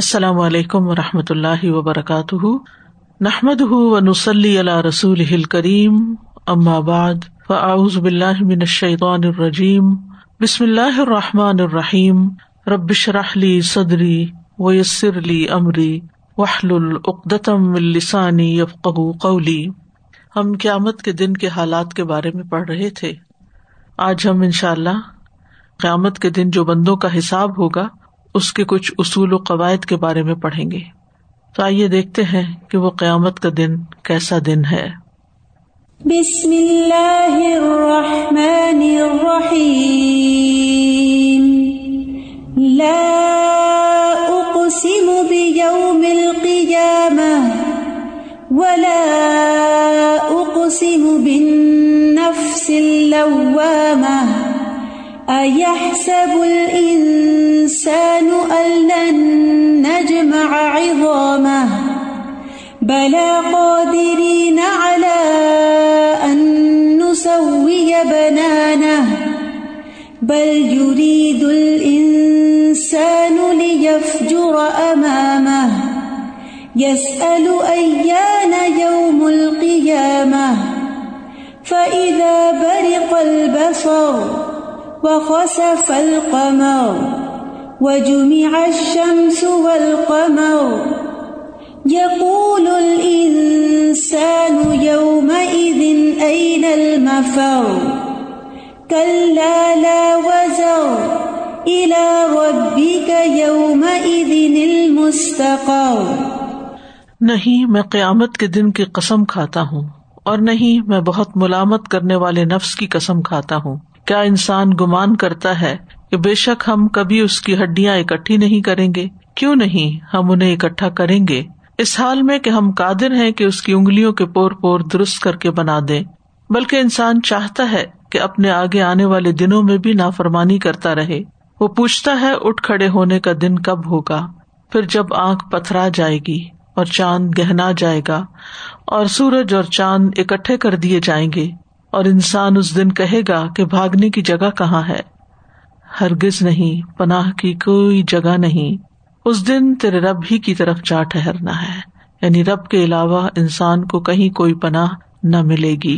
अस्सलाम वालेकुम रहमतुल्लाहि व बरकातुहू नहमदहू व नुसल्ली अला रसूलिहिल करीम अम्मा बाद फआउज बिल्लाहि मिनश शैतानिर रजीम बिस्मिल्लाहिर रहमानिर रहीम रब्बिश रहली सदरी व यस्सिर ली अमरी वहलुल उक्दतम मिन लिसानी यफकहू कौली हम क़यामत के दिन के हालात के बारे में पढ़ रहे थे आज हम इंशाल्लाह क़यामत के दिन जो बंदों का हिसाब होगा उसके कुछ उसूल कवायद के बारे में पढ़ेंगे तो आइए देखते हैं कि वो क्यामत का दिन कैसा दिन है बिस्मिल्लाहिर्रहमानिर्रहीम ला उक़सिमु الإنسان أن نجمع عظامه بلى قادرين على أن نسوي بنانه بل يريد الإنسان ليفجر أمامه يسأل أيان يوم القيامة فإذا برق البصر وخسف القمر وجمع الشمس والقمر يقول الإنسان يومئذ أين المفر كلا لا وزر إلى ربك يومئذ المستقر نہیں میں قیامت کے دن کی قسم کھاتا ہوں اور نہیں میں بہت ملامت کرنے والے نفس کی قسم کھاتا ہوں کیا انسان گمان کرتا ہے कि बेशक हम कभी उसकी हड्डियां इकट्ठी नहीं करेंगे क्यों नहीं हम उन्हें इकट्ठा करेंगे इस हाल में कि हम कादिर हैं कि उसकी उंगलियों के पोर पोर दुरुस्त करके बना दे बल्कि इंसान चाहता है कि अपने आगे आने वाले दिनों में भी नाफरमानी करता रहे वो पूछता है उठ खड़े होने का दिन कब होगा फिर जब आंख पथरा जाएगी और चांद गहना जाएगा और सूरज और चांद इकट्ठे कर दिए जाएंगे और इंसान उस दिन कहेगा कि भागने की जगह कहाँ है हरगिज नहीं पनाह की कोई जगह नहीं उस दिन तेरे रब ही की तरफ जा ठहरना है यानी रब के अलावा इंसान को कहीं कोई पनाह न मिलेगी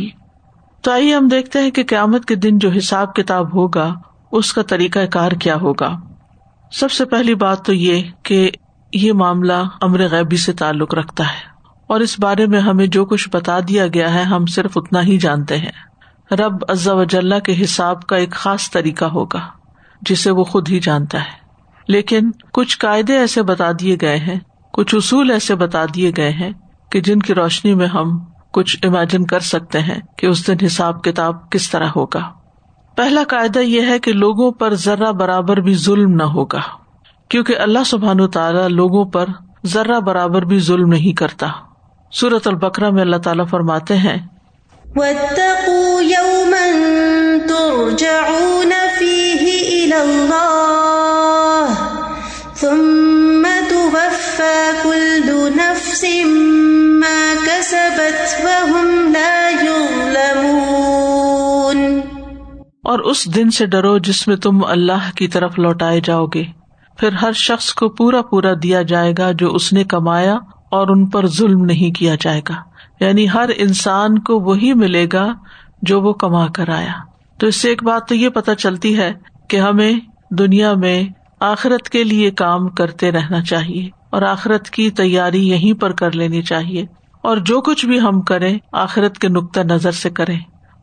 तो आइए हम देखते हैं कि क्यामत के दिन जो हिसाब किताब होगा उसका तरीका कार क्या होगा सबसे पहली बात तो ये कि ये मामला अमर गैबी से ताल्लुक रखता है और इस बारे में हमें जो कुछ बता दिया गया है हम सिर्फ उतना ही जानते हैं रब अज्जा वजल्ला के हिसाब का एक खास तरीका होगा जिसे वो खुद ही जानता है लेकिन कुछ कायदे ऐसे बता दिए गए हैं कुछ उसूल ऐसे बता दिए गए हैं कि जिनकी रोशनी में हम कुछ इमेजिन कर सकते हैं कि उस दिन हिसाब किताब किस तरह होगा पहला कायदा यह है कि लोगों पर जर्रा बराबर भी जुल्म न होगा क्योंकि अल्लाह सुबहान तला लोगों पर जर्रा बराबर भी जुल्म नहीं करता सूरत अलबकर में अल्लाह तला फरमाते हैं वत्तकू यौमन तुरजऊन फी إلى الله ثم توفى كل نفس ما كسبت وهم لا يظلمون और उस दिन से डरो जिसमें तुम अल्लाह की तरफ लौटाए जाओगे फिर हर शख्स को पूरा पूरा दिया जाएगा जो उसने कमाया और उन पर जुल्म नहीं किया जाएगा यानी हर इंसान को वही मिलेगा जो वो कमा कर आया तो इससे एक बात तो ये पता चलती है कि हमें दुनिया में आखिरत के लिए काम करते रहना चाहिए और आखरत की तैयारी यहीं पर कर लेनी चाहिए और जो कुछ भी हम करें आखिरत के नुकता नजर से करें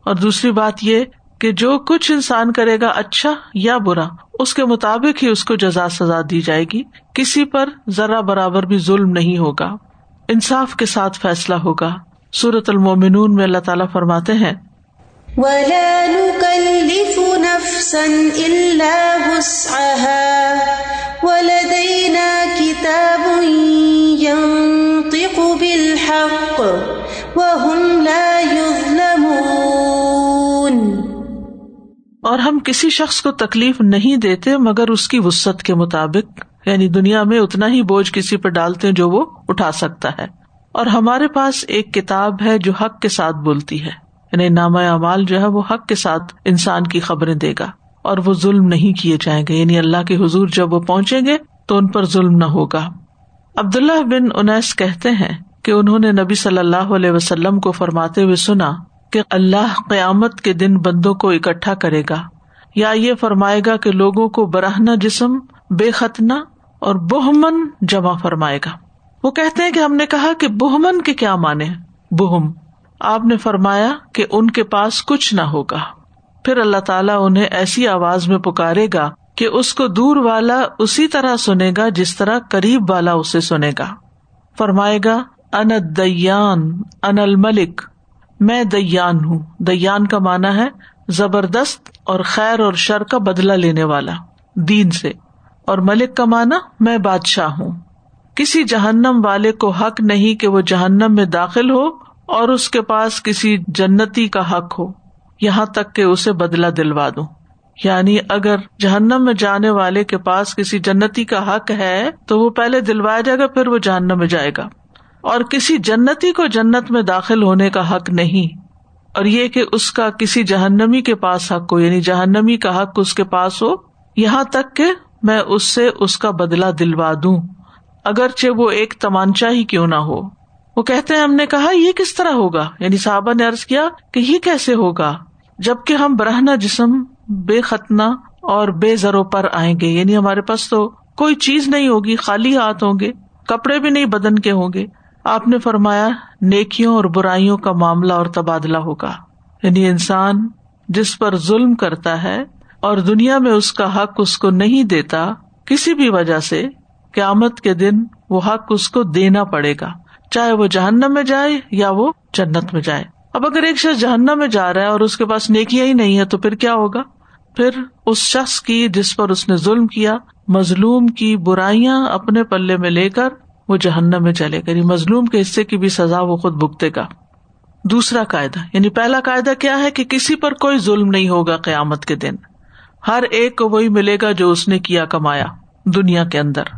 और दूसरी बात ये कि जो कुछ इंसान करेगा अच्छा या बुरा उसके मुताबिक ही उसको जजा सजा दी जाएगी किसी पर जरा बराबर भी जुल्म नहीं होगा इंसाफ के साथ फैसला होगा सूरत मोमिनून में अल्लाह ताला फरमाते हैं ولا نكلف نفسا إلا وسعها ولدينا كتاب ينطق بالحق وهم لا يظلمون और हम किसी शख्स को तकलीफ नहीं देते मगर उसकी वसत के मुताबिक यानी दुनिया में उतना ही बोझ किसी पर डालते हैं जो वो उठा सकता है और हमारे पास एक किताब है जो हक के साथ बोलती है यानी नामा अमाल जो है वो हक के साथ इंसान की खबरें देगा और वो जुल्म नहीं किए जाएंगे यानी अल्लाह के हजूर जब वो पहुंचेंगे तो उन पर जुल्म न होगा अब्दुल्ला बिन उनैस कहते हैं कि उन्होंने नबी सल्लल्लाहु अलैहि वसल्लम को फरमाते हुए सुना कि अल्लाह क्यामत के दिन बंदों को इकट्ठा करेगा या ये फरमाएगा कि लोगों को बरहना जिसम बेखतना और बोहमन जमा फरमाएगा वो कहते हैं कि हमने कहा कि बोहमन के क्या माने बोहम आपने फरमाया कि उनके पास कुछ ना होगा फिर अल्लाह ताला उन्हें ऐसी आवाज में पुकारेगा कि उसको दूर वाला उसी तरह सुनेगा जिस तरह करीब वाला उसे सुनेगा फरमाएगा अन दयान अनल मलिक मैं दयान हूँ दयान का माना है जबरदस्त और खैर और शर का बदला लेने वाला दीन से और मलिक का माना मैं बादशाह हूँ किसी जहन्नम वाले को हक नहीं कि वो जहन्नम में दाखिल हो और उसके पास किसी जन्नती का हक हो यहाँ तक के उसे बदला दिलवा दू यानी अगर जहन्नम में जाने वाले के पास किसी जन्नती का हक है तो वो पहले दिलवाया जाएगा फिर वो जहन्नम में जाएगा और किसी जन्नती को जन्नत में दाखिल होने का हक नहीं और ये कि उसका किसी जहन्नमी के पास हक हो यानी जहन्नमी का हक उसके पास हो यहाँ तक के मैं उससे उसका बदला दिलवा दूं अगरचे वो एक तमांचा ही क्यों ना हो वो कहते हैं हमने कहा ये किस तरह होगा यानी साहबा ने अर्ज किया कि ये कैसे होगा जबकि हम बरहना जिसम बेखतना और बेजरो पर आएंगे यानी हमारे पास तो कोई चीज नहीं होगी खाली हाथ होंगे कपड़े भी नहीं बदन के होंगे आपने फरमाया नेकियों और बुराइयों का मामला और तबादला होगा यानी इंसान जिस पर जुल्म करता है और दुनिया में उसका हक उसको नहीं देता किसी भी वजह से क्यामत के दिन वो हक उसको देना पड़ेगा चाहे वो जहन्नम में जाए या वो जन्नत में जाए अब अगर एक शख्स जहन्नम में जा रहा है और उसके पास नेकिया ही नहीं है तो फिर क्या होगा फिर उस शख्स की जिस पर उसने जुल्म किया मजलूम की बुराइयां अपने पल्ले में लेकर वो जहन्नम में चले यानी मजलूम के हिस्से की भी सजा वो खुद भुगतेगा दूसरा कायदा यानी पहला कायदा क्या है कि किसी पर कोई जुल्म नहीं होगा क्यामत के दिन हर एक को वही मिलेगा जो उसने किया कमाया दुनिया के अंदर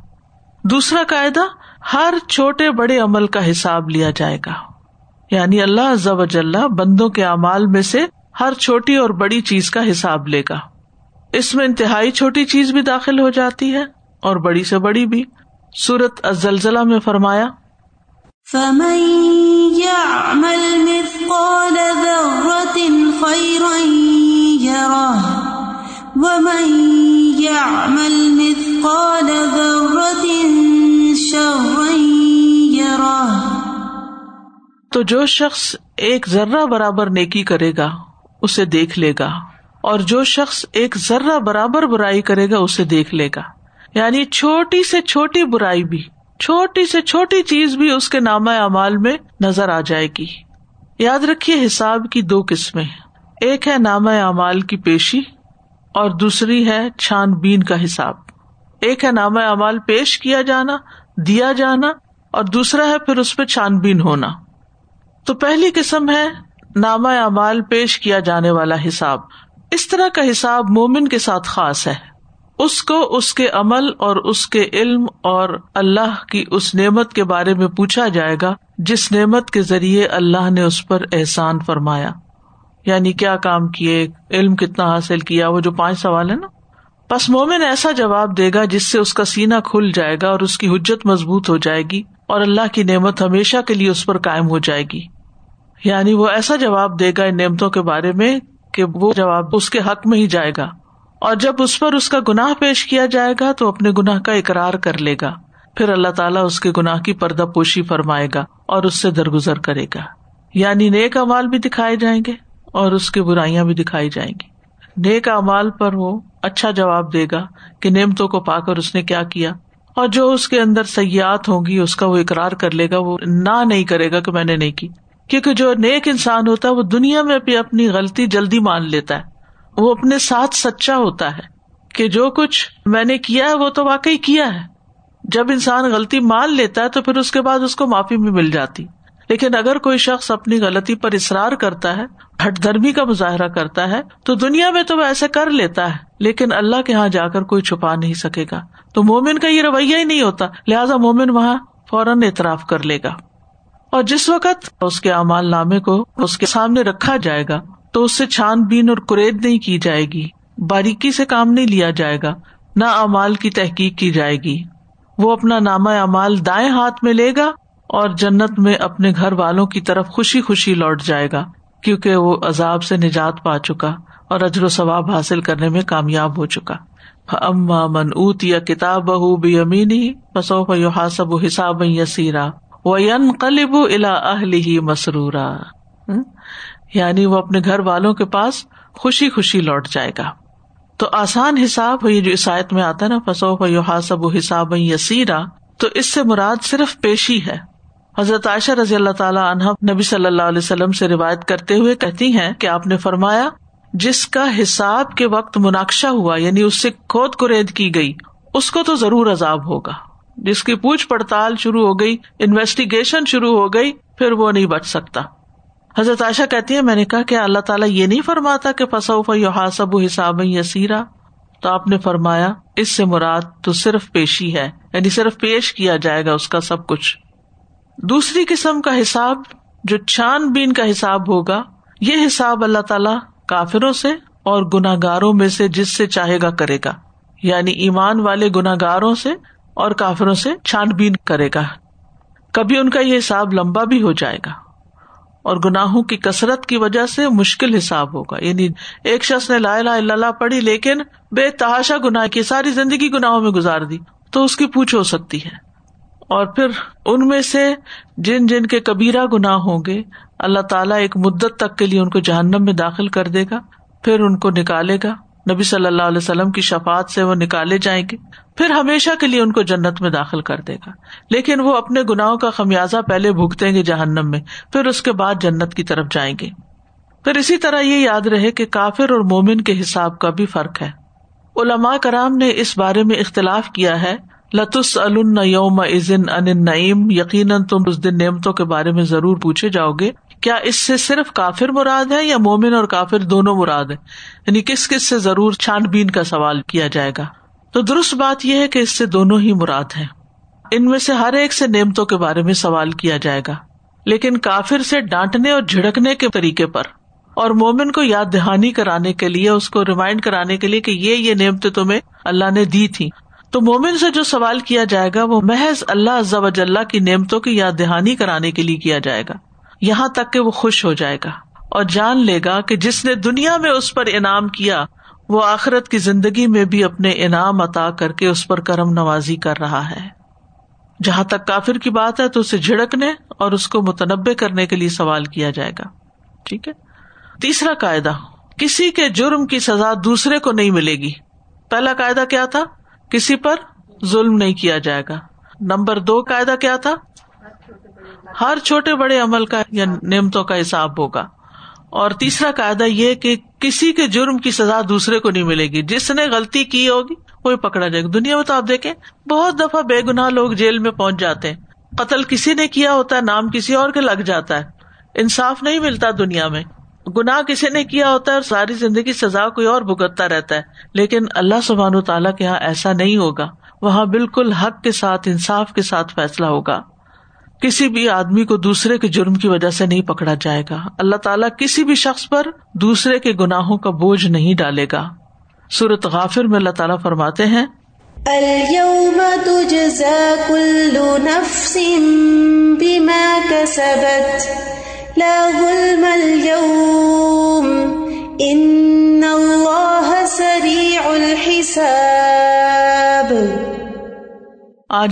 दूसरा कायदा हर छोटे बड़े अमल का हिसाब लिया जाएगा यानी अल्लाह जल्ला बंदों के अमाल में से हर छोटी और बड़ी चीज का हिसाब लेगा इसमें इंतहाई छोटी चीज भी दाखिल हो जाती है और बड़ी से बड़ी भी सूरत अजलजला में फरमाया फमन तो जो शख्स एक जर्रा बराबर नेकी करेगा उसे देख लेगा और जो शख्स एक जर्रा बराबर बुराई करेगा उसे देख लेगा यानी छोटी से छोटी बुराई भी छोटी से छोटी चीज भी उसके नामा अमाल में नजर आ जाएगी याद रखिए हिसाब की दो किस्में एक है नामा अमाल की पेशी और दूसरी है छानबीन का हिसाब एक है नाम अमाल पेश किया जाना दिया जाना और दूसरा है फिर उस पर छानबीन होना तो पहली किस्म है नामा अमाल पेश किया जाने वाला हिसाब इस तरह का हिसाब मोमिन के साथ खास है उसको उसके अमल और उसके इल्म और अल्लाह की उस नेमत के बारे में पूछा जाएगा जिस नेमत के जरिए अल्लाह ने उस पर एहसान फरमाया यानी क्या काम किए इल्म कितना हासिल किया वो जो पांच सवाल है ना बस मोमिन ऐसा जवाब देगा जिससे उसका सीना खुल जाएगा और उसकी हजत मजबूत हो जाएगी और अल्लाह की नेमत हमेशा के लिए उस पर कायम हो जाएगी यानी वो ऐसा जवाब देगा इन नेमतों के बारे में कि वो जवाब उसके हक में ही जाएगा और जब उस पर उसका गुनाह पेश किया जाएगा तो अपने गुनाह का इकरार कर लेगा फिर अल्लाह ताला उसके गुनाह की पर्दा पोशी फरमाएगा और उससे दरगुजर करेगा यानी नेक अमाल भी दिखाए जाएंगे और उसकी बुराइयां भी दिखाई जाएंगी नेक अमाल पर वो अच्छा जवाब देगा कि नेमतों को पाकर उसने क्या किया और जो उसके अंदर सयात होंगी उसका वो इकरार कर लेगा वो ना नहीं करेगा कि मैंने नहीं की क्योंकि जो नेक इंसान होता है वो दुनिया में भी अपनी गलती जल्दी मान लेता है वो अपने साथ सच्चा होता है कि जो कुछ मैंने किया है वो तो वाकई किया है जब इंसान गलती मान लेता है तो फिर उसके बाद उसको माफी भी मिल जाती लेकिन अगर कोई शख्स अपनी गलती पर इसरार करता है हट धर्मी का मुजाहरा करता है तो दुनिया में तो वह ऐसे कर लेता है लेकिन अल्लाह के यहाँ जाकर कोई छुपा नहीं सकेगा तो मोमिन का ये रवैया ही नहीं होता लिहाजा मोमिन वहाँ फौरन एतराफ कर लेगा और जिस वक्त उसके अमाल नामे को उसके सामने रखा जाएगा तो उससे छानबीन और कुरेद नहीं की जाएगी बारीकी से काम नहीं लिया जाएगा न अमाल की तहकीक की जाएगी वो अपना नामा अमाल दाएं हाथ में लेगा और जन्नत में अपने घर वालों की तरफ खुशी खुशी लौट जाएगा क्योंकि वो अजाब से निजात पा चुका और अजर सवाब हासिल करने में कामयाब हो चुका अम्मा मन ऊत या किताब बहू बेमीनी फसोफ युहासब हिसाब यसीरा वयन कलिबू इला अहली ही मसरूरा यानी वो अपने घर वालों के पास खुशी खुशी लौट जाएगा तो आसान हिसाब ये जो इस में आता है ना फसोफ युहासब हिसाब यसीरा तो इससे मुराद सिर्फ पेशी है हजरत आयशा रजी अल्लाह तला नबी सल्लल्लाहु से रिवायत करते हुए कहती है की आपने फरमाया जिसका हिसाब के वक्त मुनाक्शा हुआ यानी उससे खोद कुरेद की गई उसको तो जरूर अजाब होगा जिसकी पूछ पड़ताल शुरू हो गई इन्वेस्टिगेशन शुरू हो गई फिर वो नहीं बच सकता हजरत आयशा कहती है मैंने कहा कि अल्लाह ताला ये नहीं फरमाता कि फसौफासब हिसाब यसीरा तो आपने फरमाया इससे मुराद तो सिर्फ पेशी है यानी सिर्फ पेश किया जाएगा उसका सब कुछ दूसरी किस्म का हिसाब जो छानबीन का हिसाब होगा ये हिसाब अल्लाह ताला काफिरों से और गुनागारों में से जिससे चाहेगा करेगा यानी ईमान वाले गुनागारों से और काफिरों से छानबीन करेगा कभी उनका ये हिसाब लंबा भी हो जाएगा और गुनाहों की कसरत की वजह से मुश्किल हिसाब होगा यानी एक शख्स ने ला ला इला पढ़ी लेकिन बेतहाशा गुनाह की सारी जिंदगी गुनाहों में गुजार दी तो उसकी पूछ हो सकती है और फिर उनमें से जिन जिन के कबीरा गुनाह होंगे अल्लाह ताला एक मुद्दत तक के लिए उनको जहन्नम में दाखिल कर देगा फिर उनको निकालेगा नबी सल्लल्लाहु अलैहि वसल्लम की शफात से वो निकाले जाएंगे फिर हमेशा के लिए उनको जन्नत में दाखिल कर देगा लेकिन वो अपने गुनाहों का खमियाजा पहले भुगतेंगे जहन्नम में फिर उसके बाद जन्नत की तरफ जाएंगे फिर इसी तरह ये याद रहे कि काफिर और मोमिन के हिसाब का भी फर्क है उलमा कराम ने इस बारे में इख्तलाफ किया है लतुस यौम इजिन अन नईम यकीनन तुम उस दिन नेमतों के बारे में जरूर पूछे जाओगे क्या इससे सिर्फ काफिर मुराद है या मोमिन और काफिर दोनों मुराद है यानी किस किस से जरूर छानबीन का सवाल किया जाएगा तो दुरुस्त बात यह है कि इससे दोनों ही मुराद है इनमें से हर एक से नेमतों के बारे में सवाल किया जाएगा लेकिन काफिर से डांटने और झिड़कने के तरीके पर और मोमिन को याद दहानी कराने के लिए उसको रिमाइंड कराने के लिए कि ये ये नेमतें तुम्हें अल्लाह ने दी थी तो मोमिन से जो सवाल किया जाएगा वो महज अल्लाह अज्जा की नियमतों की याद दहानी कराने के लिए किया जाएगा यहाँ तक के वो खुश हो जाएगा और जान लेगा कि जिसने दुनिया में उस पर इनाम किया वो आखरत की जिंदगी में भी अपने इनाम अता करके उस पर करम नवाजी कर रहा है जहां तक काफिर की बात है तो उसे झिड़कने और उसको मुतनबे करने के लिए सवाल किया जाएगा ठीक है तीसरा कायदा किसी के जुर्म की सजा दूसरे को नहीं मिलेगी पहला कायदा क्या था किसी पर जुल्म नहीं किया जाएगा नंबर दो कायदा क्या था हर छोटे बड़े अमल का या नियमतों का हिसाब होगा और तीसरा कायदा यह कि किसी के जुर्म की सजा दूसरे को नहीं मिलेगी जिसने गलती की होगी कोई पकड़ा जाएगा दुनिया में तो आप देखें बहुत दफा बेगुनाह लोग जेल में पहुंच जाते हैं कत्ल किसी ने किया होता है नाम किसी और के लग जाता है इंसाफ नहीं मिलता दुनिया में गुनाह किसी ने किया होता है और सारी जिंदगी सजा कोई और भुगतता रहता है लेकिन अल्लाह सुबहान तला के यहाँ ऐसा नहीं होगा वहाँ बिल्कुल हक के साथ इंसाफ के साथ फैसला होगा किसी भी आदमी को दूसरे के जुर्म की वजह से नहीं पकड़ा जाएगा अल्लाह ताला किसी भी शख्स पर दूसरे के गुनाहों का बोझ नहीं डालेगा सूरत गाफिर में अल्लाह ताला फरमाते हैं अल्यौम आज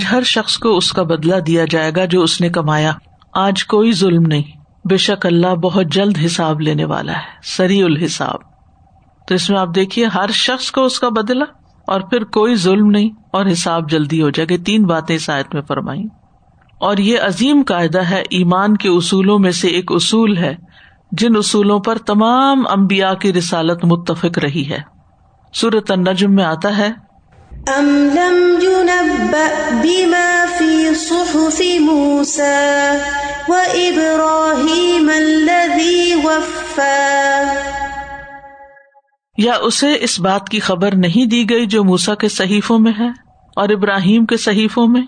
हर शख्स को उसका बदला दिया जाएगा जो उसने कमाया आज कोई जुल्म नहीं बेशक अल्लाह बहुत जल्द हिसाब लेने वाला है सरी उल हिसाब तो इसमें आप देखिए हर शख्स को उसका बदला और फिर कोई जुल्म नहीं और हिसाब जल्दी हो जाएगा तीन बातें इस आयत में फरमाई और ये अजीम कायदा है ईमान के उसूलों में से एक उसूल है जिन उसूलों पर तमाम अम्बिया की रिसालत मुतफिक रही है सूरत नजम में आता है या उसे इस बात की खबर नहीं दी गई जो मूसा के सहीफों में है और इब्राहिम के सहीफों में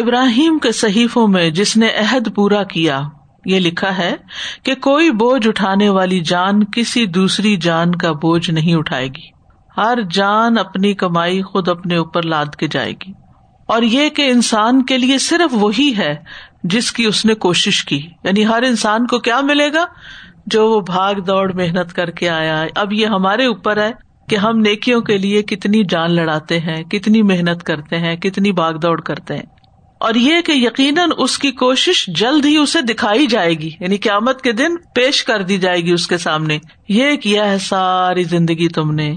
इब्राहिम के सहीफों में जिसने अहद पूरा किया ये लिखा है कि कोई बोझ उठाने वाली जान किसी दूसरी जान का बोझ नहीं उठाएगी हर जान अपनी कमाई खुद अपने ऊपर लाद के जाएगी और ये कि इंसान के लिए सिर्फ वही है जिसकी उसने कोशिश की यानी हर इंसान को क्या मिलेगा जो वो भाग दौड़ मेहनत करके आया अब ये हमारे ऊपर है कि हम नेकियों के लिए कितनी जान लड़ाते हैं कितनी मेहनत करते हैं कितनी भागदौड़ करते हैं और ये कि यकीनन उसकी कोशिश जल्द ही उसे दिखाई जाएगी यानी क्यामत के दिन पेश कर दी जाएगी उसके सामने ये किया है सारी जिंदगी तुमने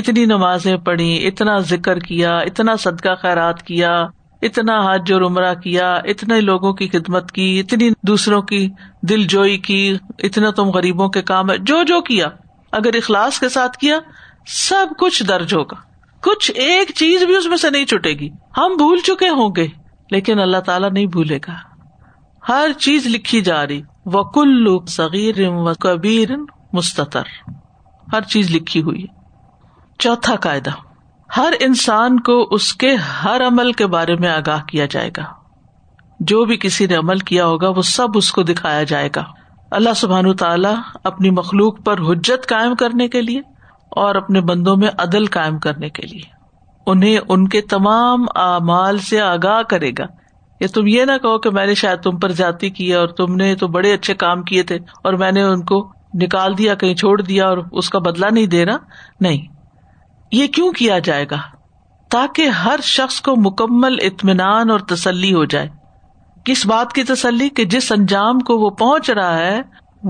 इतनी नमाजें पढ़ी इतना जिक्र किया इतना सदका खैरात किया इतना हाथ और उमरा किया इतने लोगों की खिदमत की इतनी दूसरों की दिलजोई की इतना तुम गरीबों के काम जो जो किया अगर इखलास के साथ किया सब कुछ दर्ज होगा कुछ एक चीज भी उसमें से नहीं छुटेगी हम भूल चुके होंगे लेकिन अल्लाह ताला नहीं भूलेगा हर चीज लिखी जा रही वकुल्लु सगीर व कबीर मुस्तर हर चीज लिखी हुई है चौथा कायदा हर इंसान को उसके हर अमल के बारे में आगाह किया जाएगा जो भी किसी ने अमल किया होगा वो सब उसको दिखाया जाएगा अल्लाह सुबहानु तला अपनी मखलूक पर हजत कायम करने के लिए और अपने बंदों में अदल कायम करने के लिए उन्हें उनके तमाम अमाल से आगाह करेगा ये तुम ये ना कहो कि मैंने शायद तुम पर जाति की और तुमने तो बड़े अच्छे काम किए थे और मैंने उनको निकाल दिया कहीं छोड़ दिया और उसका बदला नहीं दे रहा नहीं ये क्यों किया जाएगा ताकि हर शख्स को मुकम्मल इतमान और तसली हो जाए किस बात की तसली कि जिस अंजाम को वो पहुंच रहा है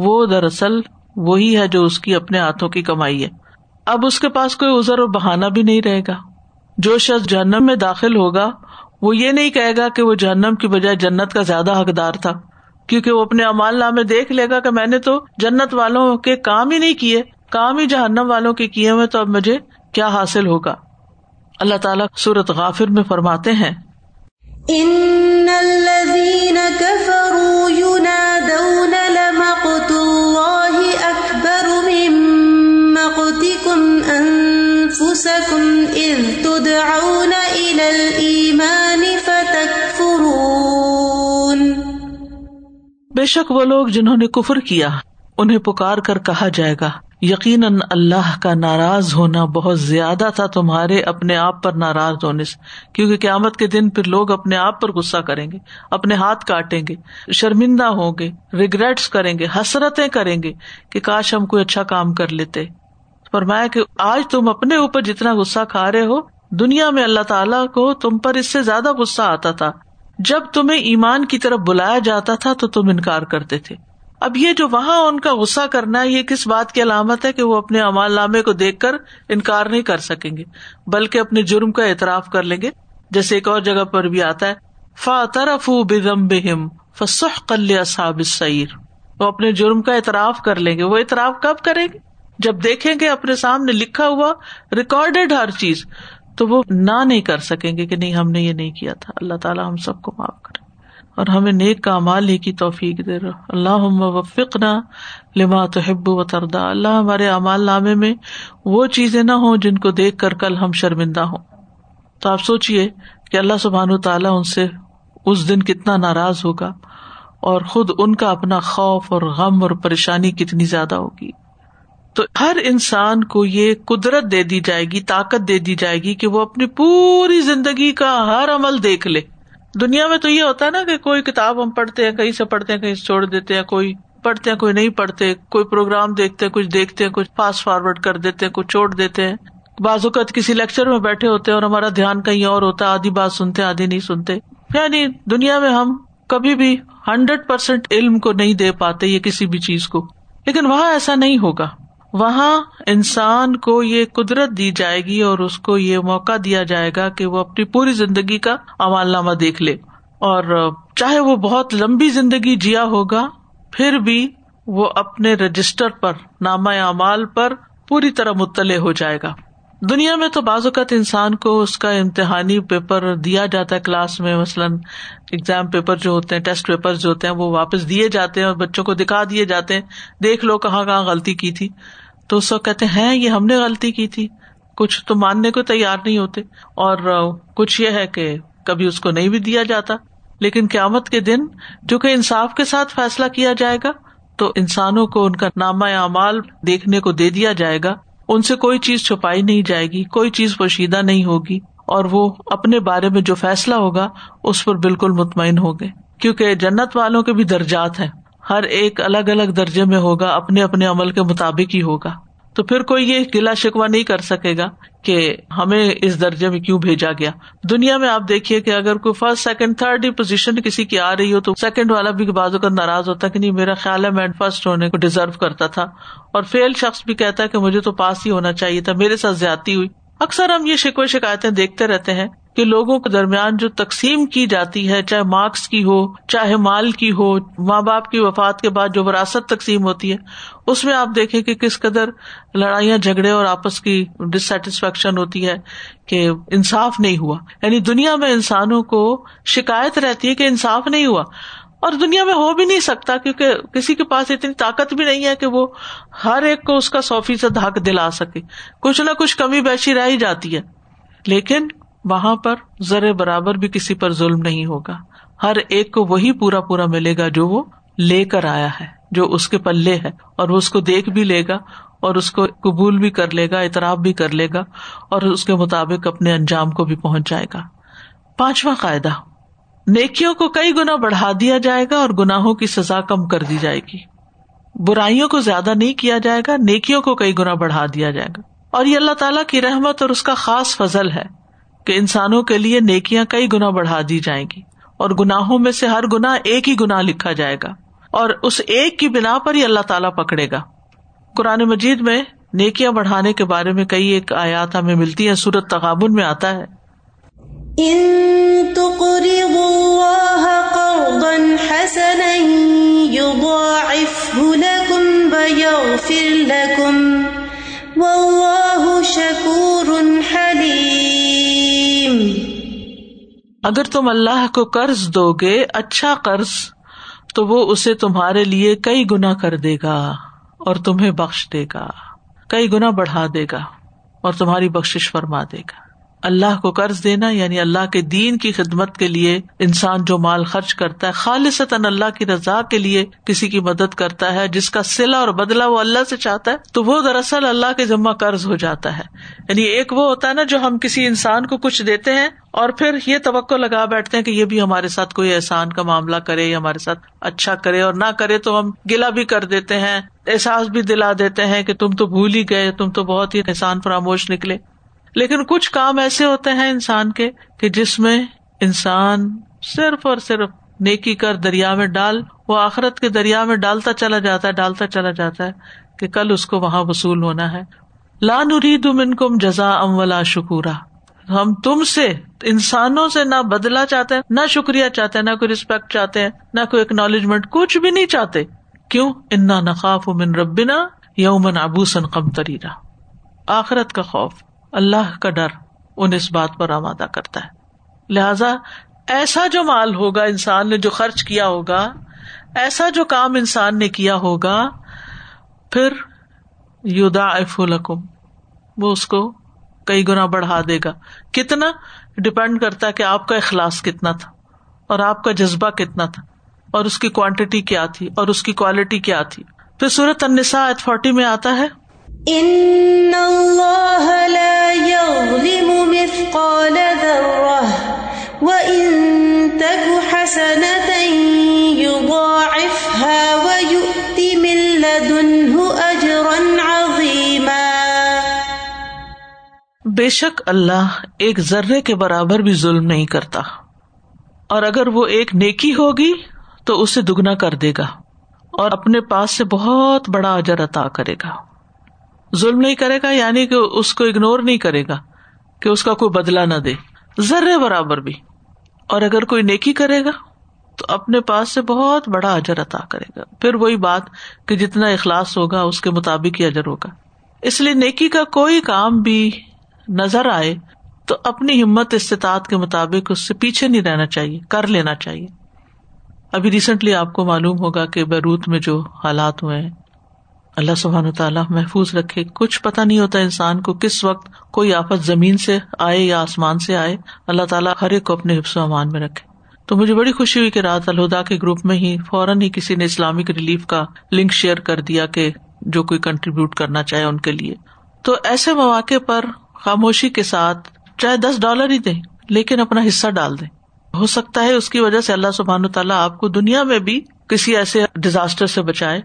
वो दरअसल वही है जो उसकी अपने हाथों की कमाई है अब उसके पास कोई उजर और बहाना भी नहीं रहेगा जो शख्स जहनम में दाखिल होगा वो ये नहीं कहेगा कि वो जहनम की बजाय जन्नत का ज्यादा हकदार था क्योंकि वो अपने अमाल नामे देख लेगा कि मैंने तो जन्नत वालों के काम ही नहीं किए काम ही जहन्नम वालों के किए हुए तो अब मुझे क्या हासिल होगा अल्लाह ताला सूरत गाफिर में फरमाते हैं इन تدعون إلى الإيمان فتكفرون बेशक वो लोग जिन्होंने कुफर किया उन्हें पुकार कर कहा जाएगा यकीनन अल्लाह का नाराज होना बहुत ज्यादा था तुम्हारे अपने आप पर नाराज होने से क्योंकि क्यामत के दिन फिर लोग अपने आप पर गुस्सा करेंगे अपने हाथ काटेंगे शर्मिंदा होंगे रिग्रेट्स करेंगे हसरतें करेंगे कि काश हम कोई अच्छा काम कर लेते फरमाया कि आज तुम अपने ऊपर जितना गुस्सा खा रहे हो दुनिया में अल्लाह तला को तुम पर इससे ज्यादा गुस्सा आता था जब तुम्हें ईमान की तरफ बुलाया जाता था तो तुम इनकार करते थे अब ये जो वहाँ उनका गुस्सा करना है ये किस बात की अलामत है कि वो अपने अमाल नामे को कर इनकार नहीं कर सकेंगे बल्कि अपने जुर्म का एतराफ कर लेंगे जैसे एक और जगह पर भी आता है फा तरफ बेगम फसह कल्याब सईर वो अपने जुर्म का एतराफ कर लेंगे वो एतराफ कब करेंगे जब देखेंगे अपने सामने लिखा हुआ रिकॉर्डेड हर चीज तो वो ना नहीं कर सकेंगे कि नहीं हमने ये नहीं किया था अल्लाह ताला हम सबको माफ करे और हमें नेक का अमाल ही की तोफीक दे रहा अल्लाह वफ़िकना लिमा तहब व तरदा अल्लाह हमारे अमाल नामे में वो चीज़ें ना हों जिनको देख कर कल हम शर्मिंदा हों तो आप सोचिए कि अल्लाह सुबहान तला उनसे उस दिन कितना नाराज होगा और खुद उनका अपना खौफ और गम और परेशानी कितनी ज्यादा होगी तो हर इंसान को ये कुदरत दे दी जाएगी ताकत दे दी जाएगी कि वो अपनी पूरी जिंदगी का हर अमल देख ले दुनिया में तो ये होता है ना कि कोई किताब हम पढ़ते हैं कहीं से पढ़ते हैं कहीं से छोड़ देते हैं कोई पढ़ते हैं कोई नहीं पढ़ते कोई प्रोग्राम देखते हैं कुछ देखते हैं कुछ फास्ट फॉरवर्ड कर देते हैं कुछ छोड़ देते हैं बाजुकत किसी लेक्चर में बैठे होते हैं और हमारा ध्यान कहीं और होता है आधी बात सुनते हैं आधी नहीं सुनते यानी दुनिया में हम कभी भी हंड्रेड परसेंट इल्म को नहीं दे पाते ये किसी भी चीज को लेकिन वहां ऐसा नहीं होगा वहां इंसान को ये कुदरत दी जाएगी और उसको ये मौका दिया जाएगा कि वो अपनी पूरी जिंदगी का अमालनामा देख ले और चाहे वो बहुत लंबी जिंदगी जिया होगा फिर भी वो अपने रजिस्टर पर नामा अमाल पर पूरी तरह मुतले हो जाएगा दुनिया में तो बाज़त इंसान को उसका इम्तहानी पेपर दिया जाता है क्लास में मसलन एग्जाम पेपर जो होते हैं टेस्ट पेपर जो होते हैं वो वापस दिए जाते हैं और बच्चों को दिखा दिए जाते हैं देख लो कहाँ कहाँ गलती की थी तो उस वक्त कहते हैं ये हमने गलती की थी कुछ तो मानने को तैयार नहीं होते और कुछ यह है कि कभी उसको नहीं भी दिया जाता लेकिन क्यामत के दिन जो कि इंसाफ के साथ फैसला किया जाएगा तो इंसानों को उनका नामा अमाल देखने को दे दिया जाएगा उनसे कोई चीज छुपाई नहीं जाएगी कोई चीज पोशीदा नहीं होगी और वो अपने बारे में जो फैसला होगा उस पर बिल्कुल मुतमिन हो गए क्योंकि जन्नत वालों के भी दर्जात है हर एक अलग अलग दर्जे में होगा अपने अपने अमल के मुताबिक ही होगा तो फिर कोई ये गिला शिकवा नहीं कर सकेगा कि हमें इस दर्जे में क्यों भेजा गया दुनिया में आप देखिए कि अगर कोई फर्स्ट सेकंड थर्ड ही पोजीशन किसी की आ रही हो तो सेकंड वाला भी बाजू का नाराज होता है कि नहीं मेरा ख्याल है मैं फर्स्ट होने को डिजर्व करता था और फेल शख्स भी कहता है कि मुझे तो पास ही होना चाहिए था मेरे साथ ज्यादा हुई अक्सर हम ये शिकवे शिकायतें देखते रहते हैं कि लोगों के दरमियान जो तकसीम की जाती है चाहे मार्क्स की हो चाहे माल की हो माँ बाप की वफात के बाद जो विरासत तकसीम होती है उसमें आप देखें कि किस कदर लड़ाइयाँ झगड़े और आपस की डिससेटिस्फेक्शन होती है कि इंसाफ नहीं हुआ यानी दुनिया में इंसानों को शिकायत रहती है कि इंसाफ नहीं हुआ और दुनिया में हो भी नहीं सकता क्योंकि किसी के पास इतनी ताकत भी नहीं है कि वो हर एक को उसका सौ फीसद हक दिला सके कुछ ना कुछ कमी बैशी रह ही जाती है लेकिन वहां पर जरे बराबर भी किसी पर जुल्म नहीं होगा हर एक को वही पूरा पूरा मिलेगा जो वो लेकर आया है जो उसके पल्ले है और वो उसको देख भी लेगा और उसको कबूल भी कर लेगा इतराब भी कर लेगा और उसके मुताबिक अपने अंजाम को भी पहुंच जाएगा पांचवा कायदा नेकियों को कई गुना बढ़ा दिया जाएगा और गुनाहों की सजा कम कर दी जाएगी बुराइयों को ज्यादा नहीं किया जाएगा नेकियों को कई गुना बढ़ा दिया जाएगा और ये अल्लाह ताला की रहमत और उसका खास फजल है कि इंसानों के लिए नेकियां कई गुना बढ़ा दी जाएंगी और गुनाहों में से हर गुना एक ही गुना लिखा जाएगा और उस एक की बिना पर ही अल्लाह ताला पकड़ेगा कुरान मजीद में नेकियां बढ़ाने के बारे में कई एक आयात हमें मिलती है सूरत तगाबुन में आता है इन अगर तुम अल्लाह को कर्ज दोगे अच्छा कर्ज तो वो उसे तुम्हारे लिए कई गुना कर देगा और तुम्हें बख्श देगा कई गुना बढ़ा देगा और तुम्हारी बख्शिश फरमा देगा अल्लाह को कर्ज देना यानी अल्लाह के दीन की खिदमत के लिए इंसान जो माल खर्च करता है खालिशतन अल्लाह की रजा के लिए किसी की मदद करता है जिसका सिला और बदला वो अल्लाह से चाहता है तो वो दरअसल अल्लाह के जमा कर्ज हो जाता है यानी एक वो होता है ना जो हम किसी इंसान को कुछ देते हैं और फिर ये तो लगा बैठते हैं कि ये भी हमारे साथ कोई एहसान का मामला करे हमारे साथ अच्छा करे और ना करे तो हम गिला भी कर देते हैं एहसास भी दिला देते हैं कि तुम तो भूल ही गए तुम तो बहुत ही एहसान फरामोश निकले लेकिन कुछ काम ऐसे होते हैं इंसान के कि जिसमें इंसान सिर्फ और सिर्फ नेकी कर दरिया में डाल वो आखरत के दरिया में डालता चला जाता है डालता चला जाता है कि कल उसको वहां वसूल होना है ला नुरीदुम इनकुम जजा अमवला शुकूरा हम तुमसे इंसानों से ना बदला चाहते हैं ना शुक्रिया चाहते हैं ना कोई रिस्पेक्ट चाहते हैं ना कोई एक्नोलेजमेंट कुछ भी नहीं चाहते क्यों इन्ना नकाफ उमिन रबिना या उमन आबूसन कम तरीरा आखरत का खौफ अल्लाह का डर उन इस बात पर आमादा करता है लिहाजा ऐसा जो माल होगा इंसान ने जो खर्च किया होगा ऐसा जो काम इंसान ने किया होगा फिर युदा युदाफुलकुम वो उसको कई गुना बढ़ा देगा कितना डिपेंड करता है कि आपका अखलास कितना था और आपका जज्बा कितना था और उसकी क्वांटिटी क्या थी और उसकी क्वालिटी क्या थी फिर सूरत अन्निसा एट फोर्टी में आता है إن الله لا يظلم مثقال ذرة وإن تك حسنة يضاعفها ويؤت من لدنه أجرا عظيما बेशक अल्लाह एक जर्रे के बराबर भी जुल्म नहीं करता और अगर वो एक नेकी होगी तो उसे दुगना कर देगा और अपने पास से बहुत बड़ा अजर अता करेगा जुल्म नहीं करेगा यानी कि उसको इग्नोर नहीं करेगा कि उसका कोई बदला ना दे जर्रे बराबर भी और अगर कोई नेकी करेगा तो अपने पास से बहुत बड़ा अजर अता करेगा फिर वही बात कि जितना इखलास होगा उसके मुताबिक ही अजर होगा इसलिए नेकी का कोई काम भी नजर आए तो अपनी हिम्मत इस्तात के मुताबिक उससे पीछे नहीं रहना चाहिए कर लेना चाहिए अभी रिसेंटली आपको मालूम होगा कि बैरूत में जो हालात हुए हैं अल्लाह सुबहान तला महफूज रखे कुछ पता नहीं होता इंसान को किस वक्त कोई आफत जमीन से आए या आसमान से आए अल्लाह ताला हर एक को अपने हिफ्स अमान में रखे तो मुझे बड़ी खुशी हुई कि रात अलहुदा के ग्रुप में ही फौरन ही किसी ने इस्लामिक रिलीफ का लिंक शेयर कर दिया कि जो कोई कंट्रीब्यूट करना चाहे उनके लिए तो ऐसे मौके पर खामोशी के साथ चाहे दस डॉलर ही दे लेकिन अपना हिस्सा डाल दें हो सकता है उसकी वजह से अल्लाह सुबहान तला आपको दुनिया में भी किसी ऐसे डिजास्टर से बचाए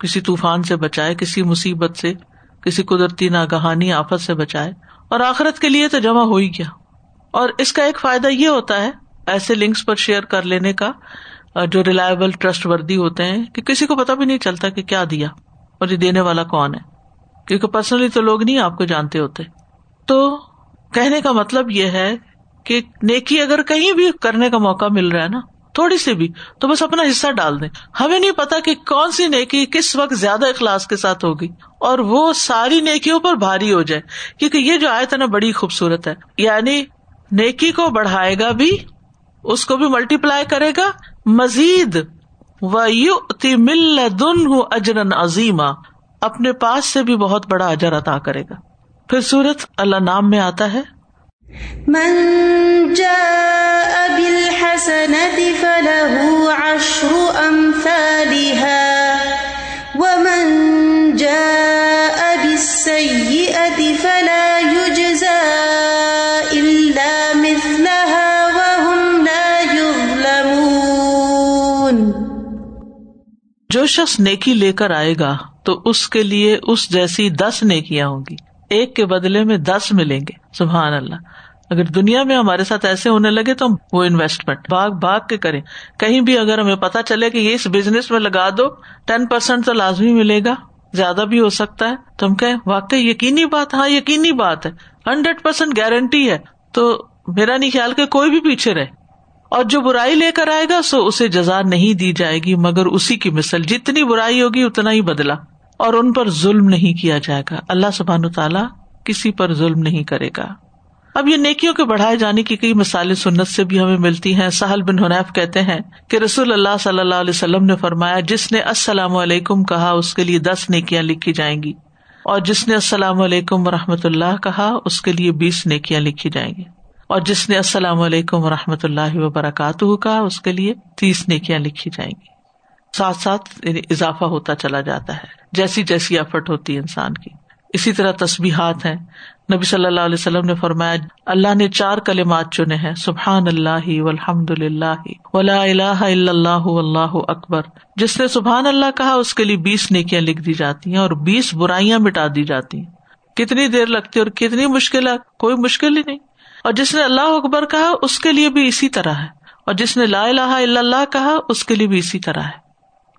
किसी तूफान से बचाए किसी मुसीबत से किसी कुदरती नागहानी आफत से बचाए और आखिरत के लिए तो जमा हो ही गया और इसका एक फायदा ये होता है ऐसे लिंक्स पर शेयर कर लेने का जो रिलायबल ट्रस्ट वर्दी होते हैं कि किसी को पता भी नहीं चलता कि क्या दिया और ये देने वाला कौन है क्योंकि पर्सनली तो लोग नहीं आपको जानते होते तो कहने का मतलब यह है कि नेकी अगर कहीं भी करने का मौका मिल रहा है ना थोड़ी सी भी तो बस अपना हिस्सा डाल दे हमें नहीं पता की कौन सी नेकी किस वक्त ज्यादा इखलास के साथ होगी और वो सारी नेकियों पर भारी हो जाए क्योंकि ये जो आयत है ना बड़ी खूबसूरत है यानी नेकी को बढ़ाएगा भी उसको भी मल्टीप्लाई करेगा मजीद व वयुति मिल्लदुन अजरन अजीमा अपने पास से भी बहुत बड़ा अजर अता करेगा फिर सूरत अल्लाह नाम में आता है من جاء بالحسنة فله عشر أمثالها ومن جاء بالسيئة فلا يجزى إلا مثلها وهم لا يظلمون जो शख्स नेकी लेकर आएगा तो उसके लिए उस जैसी दस नेकियां होंगी एक के बदले में दस मिलेंगे सुबहान अल्लाह अगर दुनिया में हमारे साथ ऐसे होने लगे तो हम वो इन्वेस्टमेंट भाग भाग के करें कहीं भी अगर हमें पता चले कि ये इस बिजनेस में लगा दो टेन परसेंट तो लाजमी मिलेगा ज्यादा भी हो सकता है तो हम कहें वाकई यकीनी बात हाँ यकीनी बात है हंड्रेड परसेंट गारंटी है तो मेरा नहीं ख्याल के कोई भी पीछे रहे और जो बुराई लेकर आएगा सो उसे जजा नहीं दी जाएगी मगर उसी की मिसल जितनी बुराई होगी उतना ही बदला और उन पर जुल्म नहीं किया जाएगा अल्लाह सुबहान तला किसी पर जुल्म नहीं करेगा अब ये नेकियों के बढ़ाए जाने की कई मिसालें सुन्नत से भी हमें मिलती हैं साहल बिन हुनैफ कहते हैं कि रसूल अल्लाह सल्लल्लाहु अलैहि वसल्लम ने फरमाया जिसने अस्सलाम वालेकुम कहा उसके लिए दस नेकियां लिखी जाएंगी और जिसने अस्सलाम वालेकुम रहमतुल्लाह कहा उसके लिए बीस नेकियां लिखी जाएंगी और जिसने अस्सलाम वालेकुम रहमतुल्लाह वबरकातुहू कहा उसके लिए तीस नेकियां लिखी जाएंगी साथ साथ इजाफा होता चला जाता है जैसी जैसी एफर्ट होती है इंसान की इसी तरह तस्बीहात हैं नबी सल्लल्लाहु अलैहि वसल्लम ने फरमाया अल्लाह ने चार कलिमात चुने हैं सुबहान अल्लाह वल्हमदुल्लाह अकबर जिसने सुबहान अल्लाह कहा उसके लिए बीस नेकियां लिख दी जाती हैं और बीस बुराइयां मिटा दी जाती हैं कितनी देर लगती है और कितनी मुश्किल है कोई मुश्किल ही नहीं और जिसने अल्लाह अकबर कहा उसके लिए भी इसी तरह है और जिसने ला इलाहा कहा उसके लिए भी इसी तरह है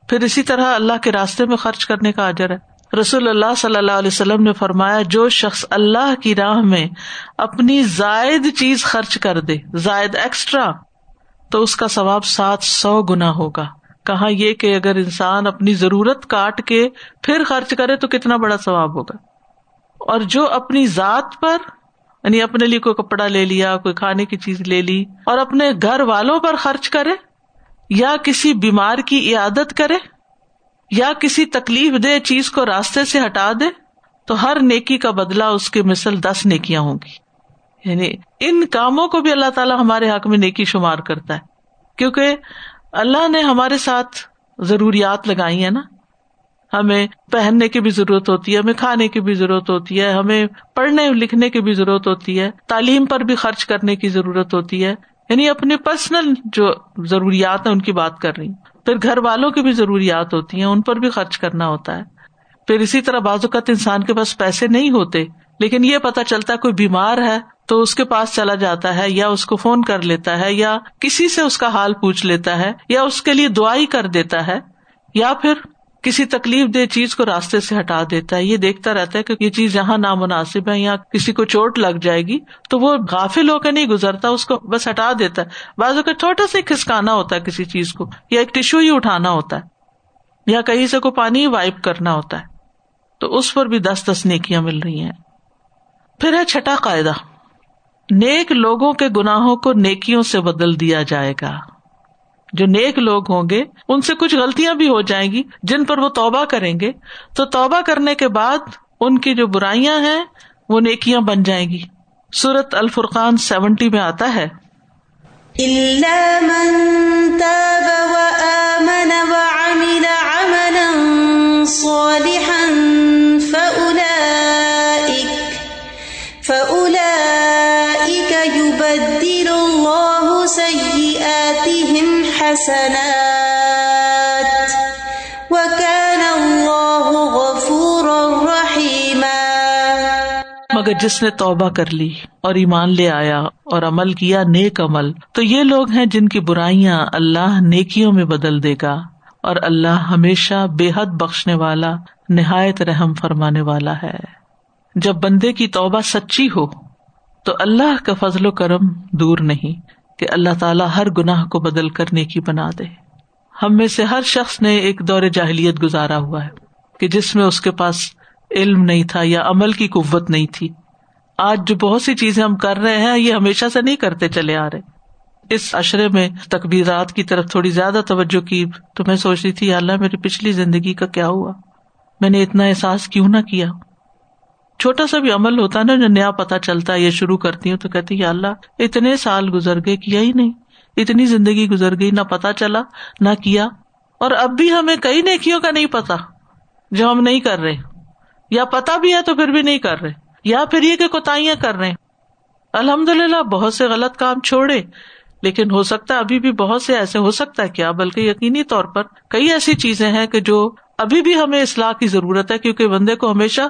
फिर इसी तरह अल्लाह के रास्ते में खर्च करने का आजर है रसूलुल्लाह सल्लल्लाहु अलैहि वसल्लम ने फरमाया जो शख्स अल्लाह की राह में अपनी जायद चीज खर्च कर दे जायद एक्स्ट्रा तो उसका सवाब सात सौ गुना होगा कहा यह कि अगर इंसान अपनी जरूरत काट के फिर खर्च करे तो कितना बड़ा सवाब होगा और जो अपनी जात पर यानी अपने लिए कोई कपड़ा ले लिया कोई खाने की चीज ले ली और अपने घर वालों पर खर्च करे या किसी बीमार की इयादत करे या किसी तकलीफ दे चीज को रास्ते से हटा दे तो हर नेकी का बदला उसके मिसल दस नेकियां होंगी यानी इन कामों को भी अल्लाह ताला हमारे हक में नेकी शुमार करता है क्योंकि अल्लाह ने हमारे साथ जरूरियात लगाई है ना हमें पहनने की भी जरूरत होती है हमें खाने की भी जरूरत होती है हमें पढ़ने लिखने की भी जरूरत होती है तालीम पर भी खर्च करने की जरूरत होती है यानी अपने पर्सनल जो जरूरियात है उनकी बात कर रही फिर घर वालों की भी जरूरियात होती है उन पर भी खर्च करना होता है फिर इसी तरह बाजुकत इंसान के पास पैसे नहीं होते लेकिन ये पता चलता कोई बीमार है तो उसके पास चला जाता है या उसको फोन कर लेता है या किसी से उसका हाल पूछ लेता है या उसके लिए दुआई कर देता है या फिर किसी तकलीफ दे चीज को रास्ते से हटा देता है ये देखता रहता है कि ये चीज यहाँ नामुनासिब है यहाँ किसी को चोट लग जाएगी तो वो गाफिल होकर नहीं गुजरता उसको बस हटा देता है बाजू का छोटा सा खिसकाना होता है किसी चीज को या एक टिश्यू ही उठाना होता है या कहीं से को पानी ही वाइप करना होता है तो उस पर भी दस दस नेकियां मिल रही है फिर है छठा कायदा नेक लोगों के गुनाहों को नेकियों से बदल दिया जाएगा जो नेक लोग होंगे उनसे कुछ गलतियां भी हो जाएंगी जिन पर वो तौबा करेंगे तो तौबा करने के बाद उनकी जो बुराइयां हैं वो नेकियां बन जाएंगी सूरत अल फुरकान सेवेंटी में आता है इल्ला मगर जिसने तोबा कर ली और ईमान ले आया और अमल किया नेक अमल तो ये लोग हैं जिनकी बुराइयां अल्लाह नेकियों में बदल देगा और अल्लाह हमेशा बेहद बख्शने वाला निहायत रहम फरमाने वाला है जब बंदे की तोबा सच्ची हो तो अल्लाह का फजलो करम दूर नहीं कि अल्लाह ताला हर गुनाह को बदल कर नेकी बना दे हम में से हर शख्स ने एक दौर जाहिलियत गुजारा हुआ है कि जिसमें उसके पास इल्म नहीं था या अमल की कुव्वत नहीं थी आज जो बहुत सी चीजें हम कर रहे हैं ये हमेशा से नहीं करते चले आ रहे इस अशरे में तकबीरात की तरफ थोड़ी ज्यादा तवज्जो की तो मैं सोच रही थी अल्लाह मेरी पिछली जिंदगी का क्या हुआ मैंने इतना एहसास क्यों ना किया छोटा सा भी अमल होता है ना जो नया पता चलता है ये शुरू करती हूँ तो कहती है अल्लाह इतने साल गुजर गए किया ही नहीं इतनी जिंदगी गुजर गई ना पता चला ना किया और अब भी हमें कई नेकियों का नहीं पता जो हम नहीं कर रहे या पता भी है तो फिर भी नहीं कर रहे या फिर ये कि कोताहियां कर रहे हैं अल्हम्दुलिल्लाह बहुत से गलत काम छोड़े लेकिन हो सकता है अभी भी बहुत से ऐसे हो सकता है क्या बल्कि यकीनी तौर पर कई ऐसी चीजें हैं कि जो अभी भी हमें इसलाह की जरूरत है क्योंकि बंदे को हमेशा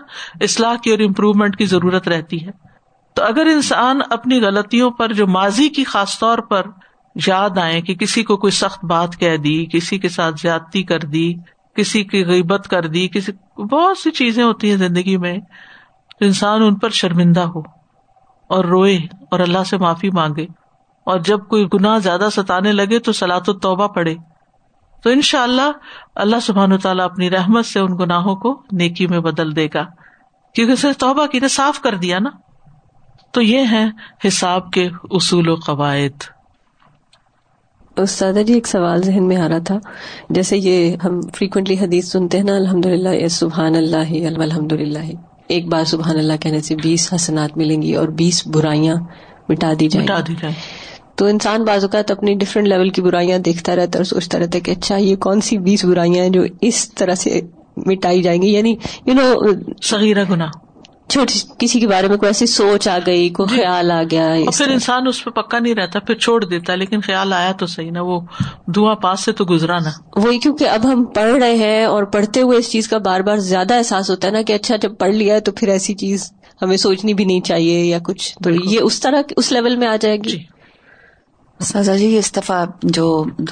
इसलाह की और इम्प्रूवमेंट की जरूरत रहती है तो अगर इंसान अपनी गलतियों पर जो माजी की खास तौर पर याद आए कि किसी को कोई सख्त बात कह दी किसी के साथ ज्यादती कर दी किसी की गीबत कर दी किसी बहुत सी चीजें होती है जिंदगी में तो इंसान उन पर शर्मिंदा हो और रोए और अल्लाह से माफी मांगे और जब कोई गुनाह ज्यादा सताने लगे तो सलात तोबा पड़े तो इनशाला अल्लाह सुबहान तला अपनी रहमत से उन गुनाहों को नेकी में बदल देगा क्योंकि उसने तौबा की साफ कर दिया ना तो ये है हिसाब के उसूल कवायद उस्तादा जी एक सवाल जहन में आ रहा था जैसे ये हम फ्रीक्वेंटली हदीस सुनते हैं ना अल्हम्दुलिल्लाह सुबहान अल्लाह अल्हम्दुलिल्लाह एक बार सुबहान अल्लाह कहने से बीस हसनात मिलेंगी और बीस बुराइयां मिटा दी जाए तो इंसान बाजुकात अपनी डिफरेंट लेवल की बुराइयां देखता रहता है और सोचता रहता है कि अच्छा ये कौन सी बीस बुराइयां हैं जो इस तरह से मिटाई जाएंगी यानी यू नो सगीरा गुना छोटी किसी के बारे में कोई ऐसी सोच आ गई कोई ख्याल आ गया और फिर इंसान उस पर पक्का नहीं रहता फिर छोड़ देता लेकिन ख्याल आया तो सही ना वो धुआं पास से तो गुजरा ना वही क्योंकि अब हम पढ़ रहे हैं और पढ़ते हुए इस चीज का बार बार ज्यादा एहसास होता है ना कि अच्छा जब पढ़ लिया है तो फिर ऐसी चीज हमें सोचनी भी नहीं चाहिए या कुछ तो ये उस तरह उस लेवल में आ जाएगी साजा जी इस दफा जो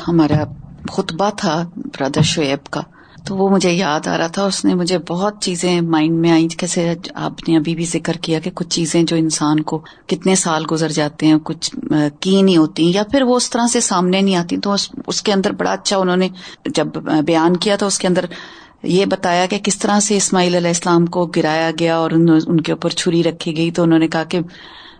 हमारा खुतबा था ब्रदर शुएब का तो वो मुझे याद आ रहा था उसने मुझे बहुत चीजें माइंड में आई कैसे आपने अभी भी जिक्र किया कि कुछ चीजें जो इंसान को कितने साल गुजर जाते हैं कुछ की नहीं होती या फिर वो उस तरह से सामने नहीं आती तो उस, उसके अंदर बड़ा अच्छा उन्होंने जब बयान किया तो उसके अंदर ये बताया कि किस तरह से इस्माईल इस्लाम को गिराया गया और उन, उनके ऊपर छुरी रखी गई तो उन्होंने कहा कि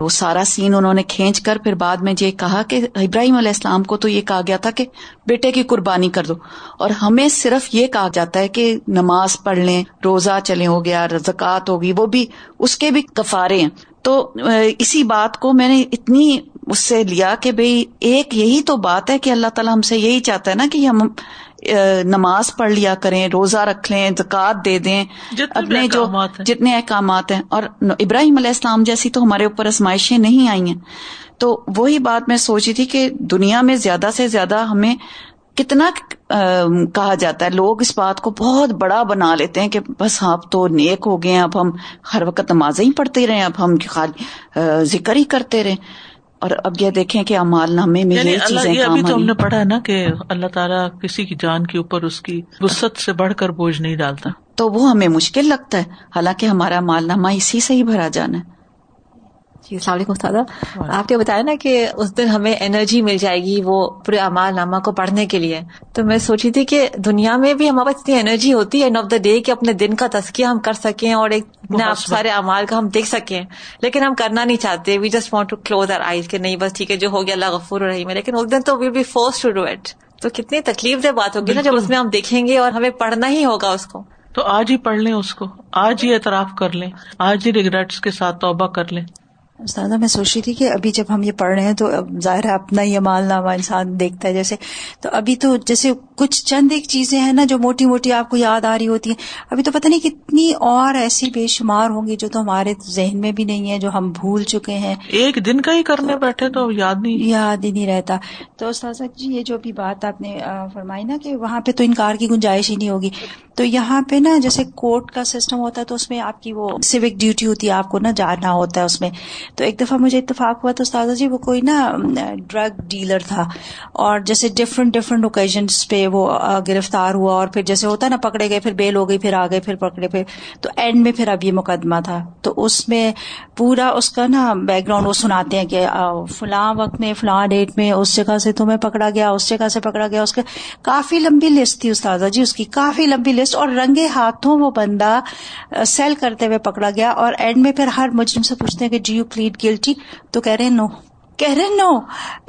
वो सारा सीन उन्होंने खींच कर फिर बाद में ये कहा कि इब्राहिम अलैहिस्सलाम को तो ये कहा गया था कि बेटे की कुर्बानी कर दो और हमें सिर्फ ये कहा जाता है कि नमाज पढ़ लें रोजा चले हो गया जक़ात होगी वो भी उसके भी कफारे हैं तो इसी बात को मैंने इतनी उससे लिया कि भाई एक यही तो बात है कि अल्लाह ताला हमसे यही चाहता है ना कि हम नमाज पढ़ लिया करें रोजा रख लें जक़ात दे दें अपने जो जितने अहकाम है और इब्राहिम अलैहिस्सलाम जैसी तो हमारे ऊपर आजमाइशें नहीं आई हैं तो वही बात मैं सोची थी कि दुनिया में ज्यादा से ज्यादा हमें कितना आ, कहा जाता है लोग इस बात को बहुत बड़ा बना लेते हैं कि बस आप हाँ तो नेक हो गए अब हम हर वक्त नमाजें ही पढ़ते रहे अब हम खाली जिक्र ही करते रहे और अब यह देखें कि अमालनामे में ये चीजें ये अभी तो हमने पढ़ा है ना कि अल्लाह ताला किसी की जान के ऊपर उसकी गुस्सत से बढ़कर बोझ नहीं डालता तो वो हमें मुश्किल लगता है हालांकि हमारा मालनामा इसी से ही भरा जाना है जी अलैक्म उस्तादा आपने बताया ना कि उस दिन हमें एनर्जी मिल जाएगी वो पूरे अमाल नामा को पढ़ने के लिए तो मैं सोची थी कि दुनिया में भी हमारे पास इतनी एनर्जी होती है एंड ऑफ द डे कि अपने दिन का तस्किया हम कर सकें और एक आप सारे अमाल का हम देख सकें लेकिन हम करना नहीं चाहते we just want to close our eyes के नहीं बस ठीक है जो हो गया अल्लाह गफूर रही में लेकिन उस दिन तो we'll be force to do it तो कितनी तकलीफदेह बात होगी ना जब उसमें हम देखेंगे और हमें पढ़ना ही होगा उसको तो आज ही पढ़ लें उसको आज ही एतराफ कर लें आज ही रिग्रेट्स के साथ तौबा कर लें उस्तादा मैं सोच रही थी कि अभी जब हम ये पढ़ रहे हैं तो जाहिर है अपना ही अमालनामा इंसान देखता है जैसे तो अभी तो जैसे कुछ चंद एक चीजें हैं ना जो मोटी मोटी आपको याद आ रही होती है अभी तो पता नहीं कितनी और ऐसी बेशुमार होंगी जो तो हमारे जहन में भी नहीं है जो हम भूल चुके हैं एक दिन का ही करने तो, बैठे तो याद नहीं याद ही नहीं रहता तो उस्तादा जी ये जो अभी बात आपने फरमाई ना कि वहां पर तो इनकार की गुंजाइश ही नहीं होगी तो यहाँ पे ना जैसे कोर्ट का सिस्टम होता है तो उसमें आपकी वो सिविक ड्यूटी होती है आपको ना जाना होता है उसमें तो एक दफ़ा मुझे इतफाक हुआ तो उसदा जी वो कोई ना ड्रग डीलर था और जैसे डिफरेंट डिफरेंट ओकेजन पे वो गिरफ्तार हुआ और फिर जैसे होता ना पकड़े गए फिर बेल हो गई फिर आ गए फिर पकड़े फिर तो एंड में फिर अब ये मुकदमा था तो उसमें पूरा उसका ना बैकग्राउंड वो सुनाते हैं कि फला वक्त में फला डेट में उस जगह से तुम्हें पकड़ा गया उस जगह से पकड़ा गया उसके काफी लंबी लिस्ट थी उसदा जी उसकी काफी लंबी लिस्ट और रंगे हाथों वो बंदा सेल करते हुए पकड़ा गया और एंड में फिर हर मुजरिम से पूछते हैं कि जी प्लीड गिल्टी तो कह रहे नो कह रहे no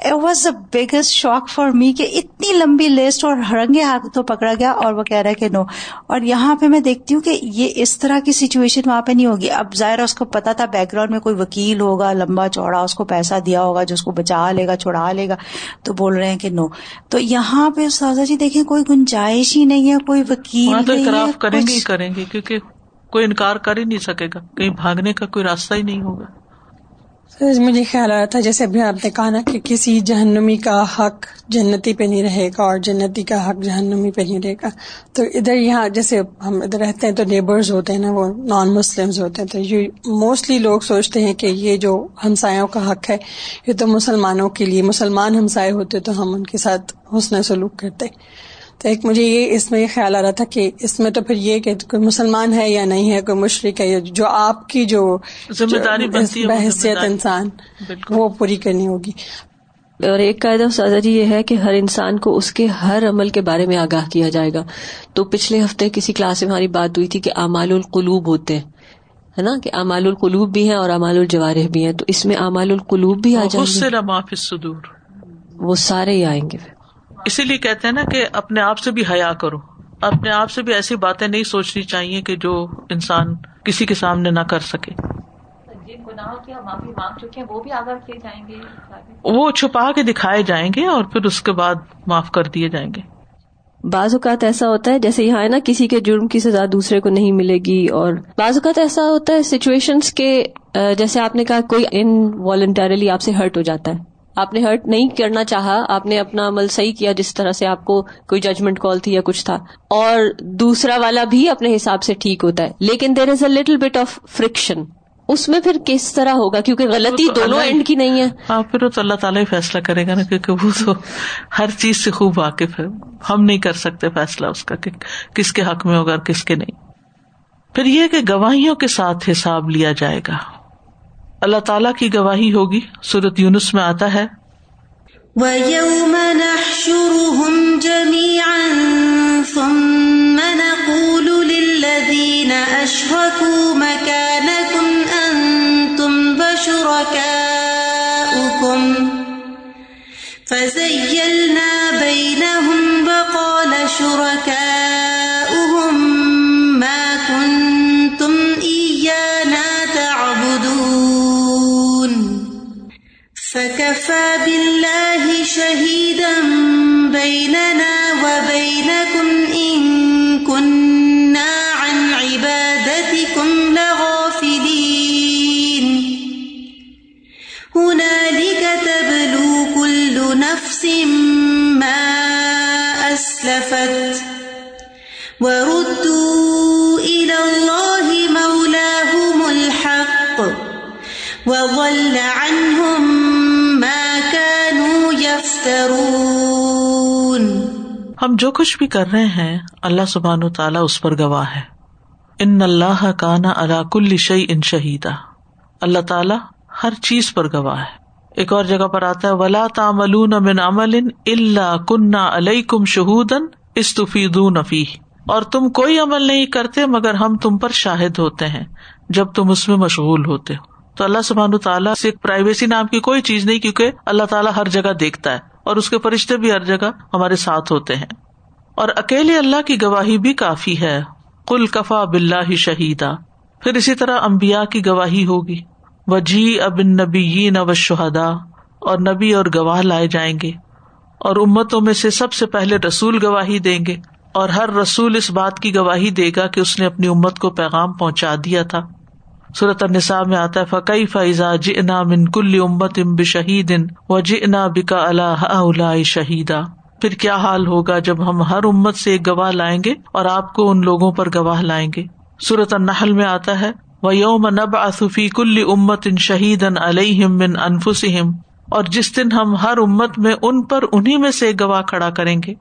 it was the biggest shock for me कि इतनी लंबी लिस्ट और हरंगे हाथ तो पकड़ा गया और वो कह रहा है कि नो और यहाँ पे मैं देखती हूँ कि ये इस तरह की सिचुएशन वहां पे नहीं होगी अब जाहिर उसको पता था बैकग्राउंड में कोई वकील होगा लंबा चौड़ा उसको पैसा दिया होगा जो उसको बचा लेगा छुड़ा लेगा तो बोल रहे हैं कि नो तो यहाँ पे साजा जी देखें कोई गुंजाइश ही नहीं है कोई वकील तो नहीं करेंगे करेंगे क्योंकि कोई इनकार कर ही नहीं सकेगा कहीं भागने का कोई रास्ता ही नहीं होगा सर मुझे ख्याल आया था जैसे अभी आपने कहा ना कि किसी जहन्नुमी का हक जन्नती पे नहीं रहेगा और जन्नती का हक जहन्नुमी पे नहीं रहेगा तो इधर यहाँ जैसे हम इधर रहते हैं तो नेबर्स होते हैं ना वो नॉन मुस्लिम्स होते हैं तो ये मोस्टली लोग सोचते हैं कि ये जो हमसायों का हक है ये तो मुसलमानों के लिए मुसलमान हमसाए होते तो हम उनके साथ हुसन सलूक करते तो एक मुझे ये इसमें ख्याल आ रहा था कि इसमें तो फिर ये कि कोई मुसलमान है या नहीं है कोई मुशरक है जो आपकी जो जिम्मेदारी इंसान वो पूरी करनी होगी और एक कायदा साजा ये है कि हर इंसान को उसके हर अमल के बारे में आगाह किया जाएगा तो पिछले हफ्ते किसी क्लास में हमारी बात हुई थी कि आमालुल कुलूब होते हैं है ना कि आमालुल कुलूब भी हैं और आमालुल जवारह भी हैं तो इसमें आमालुल कुलूब भी आ जाएंगे वो सारे ही आएंगे फिर इसीलिए कहते हैं ना कि अपने आप से भी हया करो अपने आप से भी ऐसी बातें नहीं सोचनी चाहिए कि जो इंसान किसी के सामने ना कर सके जिन गुनाहों की हम माफी मांग चुके हैं वो भी आगा किए जाएंगे वो छुपा के दिखाए जाएंगे और फिर उसके बाद माफ कर दिए जाएंगे बाजूकात ऐसा होता है जैसे यहाँ है ना किसी के जुर्म की सजा दूसरे को नहीं मिलेगी और बाज़ात ऐसा होता है सिचुएशंस के जैसे आपने कहा कोई इन वॉल्टरली आपसे हर्ट हो जाता है आपने हर्ट नहीं करना चाहा आपने अपना अमल सही किया जिस तरह से आपको कोई जजमेंट कॉल थी या कुछ था और दूसरा वाला भी अपने हिसाब से ठीक होता है लेकिन there is a little bit of friction उसमें फिर किस तरह होगा क्योंकि गलती तो दोनों एंड की नहीं है हाँ फिर तो अल्लाह ताला ही फैसला करेगा ना क्योंकि वो तो हर चीज से खूब वाकिफ है हम नहीं कर सकते फैसला उसका कि किसके हक में होगा और किसके नहीं फिर यह कि गवाहियों के साथ हिसाब लिया जाएगा अल्लाह ताला की गवाही होगी सूरत यूनुस में आता है ويوم نحشرهم جميعا ثم نقول للذين أشركوا مكانكم أنتم وشركاؤكم فزيلنا بينهم وقال شركاؤكم हम जो कुछ भी कर रहे हैं अल्लाह सुबहान तला उस पर गवाह है इन अल्लाह काना अलाकुल्ल शई इन शहीदा अल्लाह ताला हर चीज पर गवाह है एक और जगह पर आता है वला तामलून मिन अमल इल्ला कुन्ना अलैकुम शहूदन इस्तुफीदू नफी और तुम कोई अमल नहीं करते मगर हम तुम पर शाहिद होते हैं जब तुम उसमें मशगूल होते हो तो अल्लाह सुबहान तला से प्राइवेसी नाम की कोई चीज नहीं क्योंकि अल्लाह ताला हर जगह देखता है और उसके फरिश्ते भी हर जगह हमारे साथ होते हैं और अकेले अल्लाह की गवाही भी काफी है कुल कफा बिल्ला शहीदा फिर इसी तरह अम्बिया की गवाही होगी व जी अबिन नबी नव शहदा और नबी और गवाह लाए जाएंगे और उम्मतों में से सबसे पहले रसूल गवाही देंगे और हर रसूल इस बात की गवाही देगा कि उसने अपनी उम्मत को पैगाम पहुंचा दिया था सूरत निसा में आता है फ़कई फ़ैज़ा जिना मिन कुल्ली उम्मत इम बशहीदिन व जिना बिका अला शहीदा फिर क्या हाल होगा जब हम हर उम्मत से एक गवाह लाएंगे और आपको उन लोगों पर गवाह लाएंगे सूरत नहल में आता है व योम नब आसुफी कुल्ली उम्मत इन शहीद शहीदन अलहिम बिन अनफुसम और जिस दिन हम हर उम्मत में उन पर उन्ही में से गवाह खड़ा करेंगे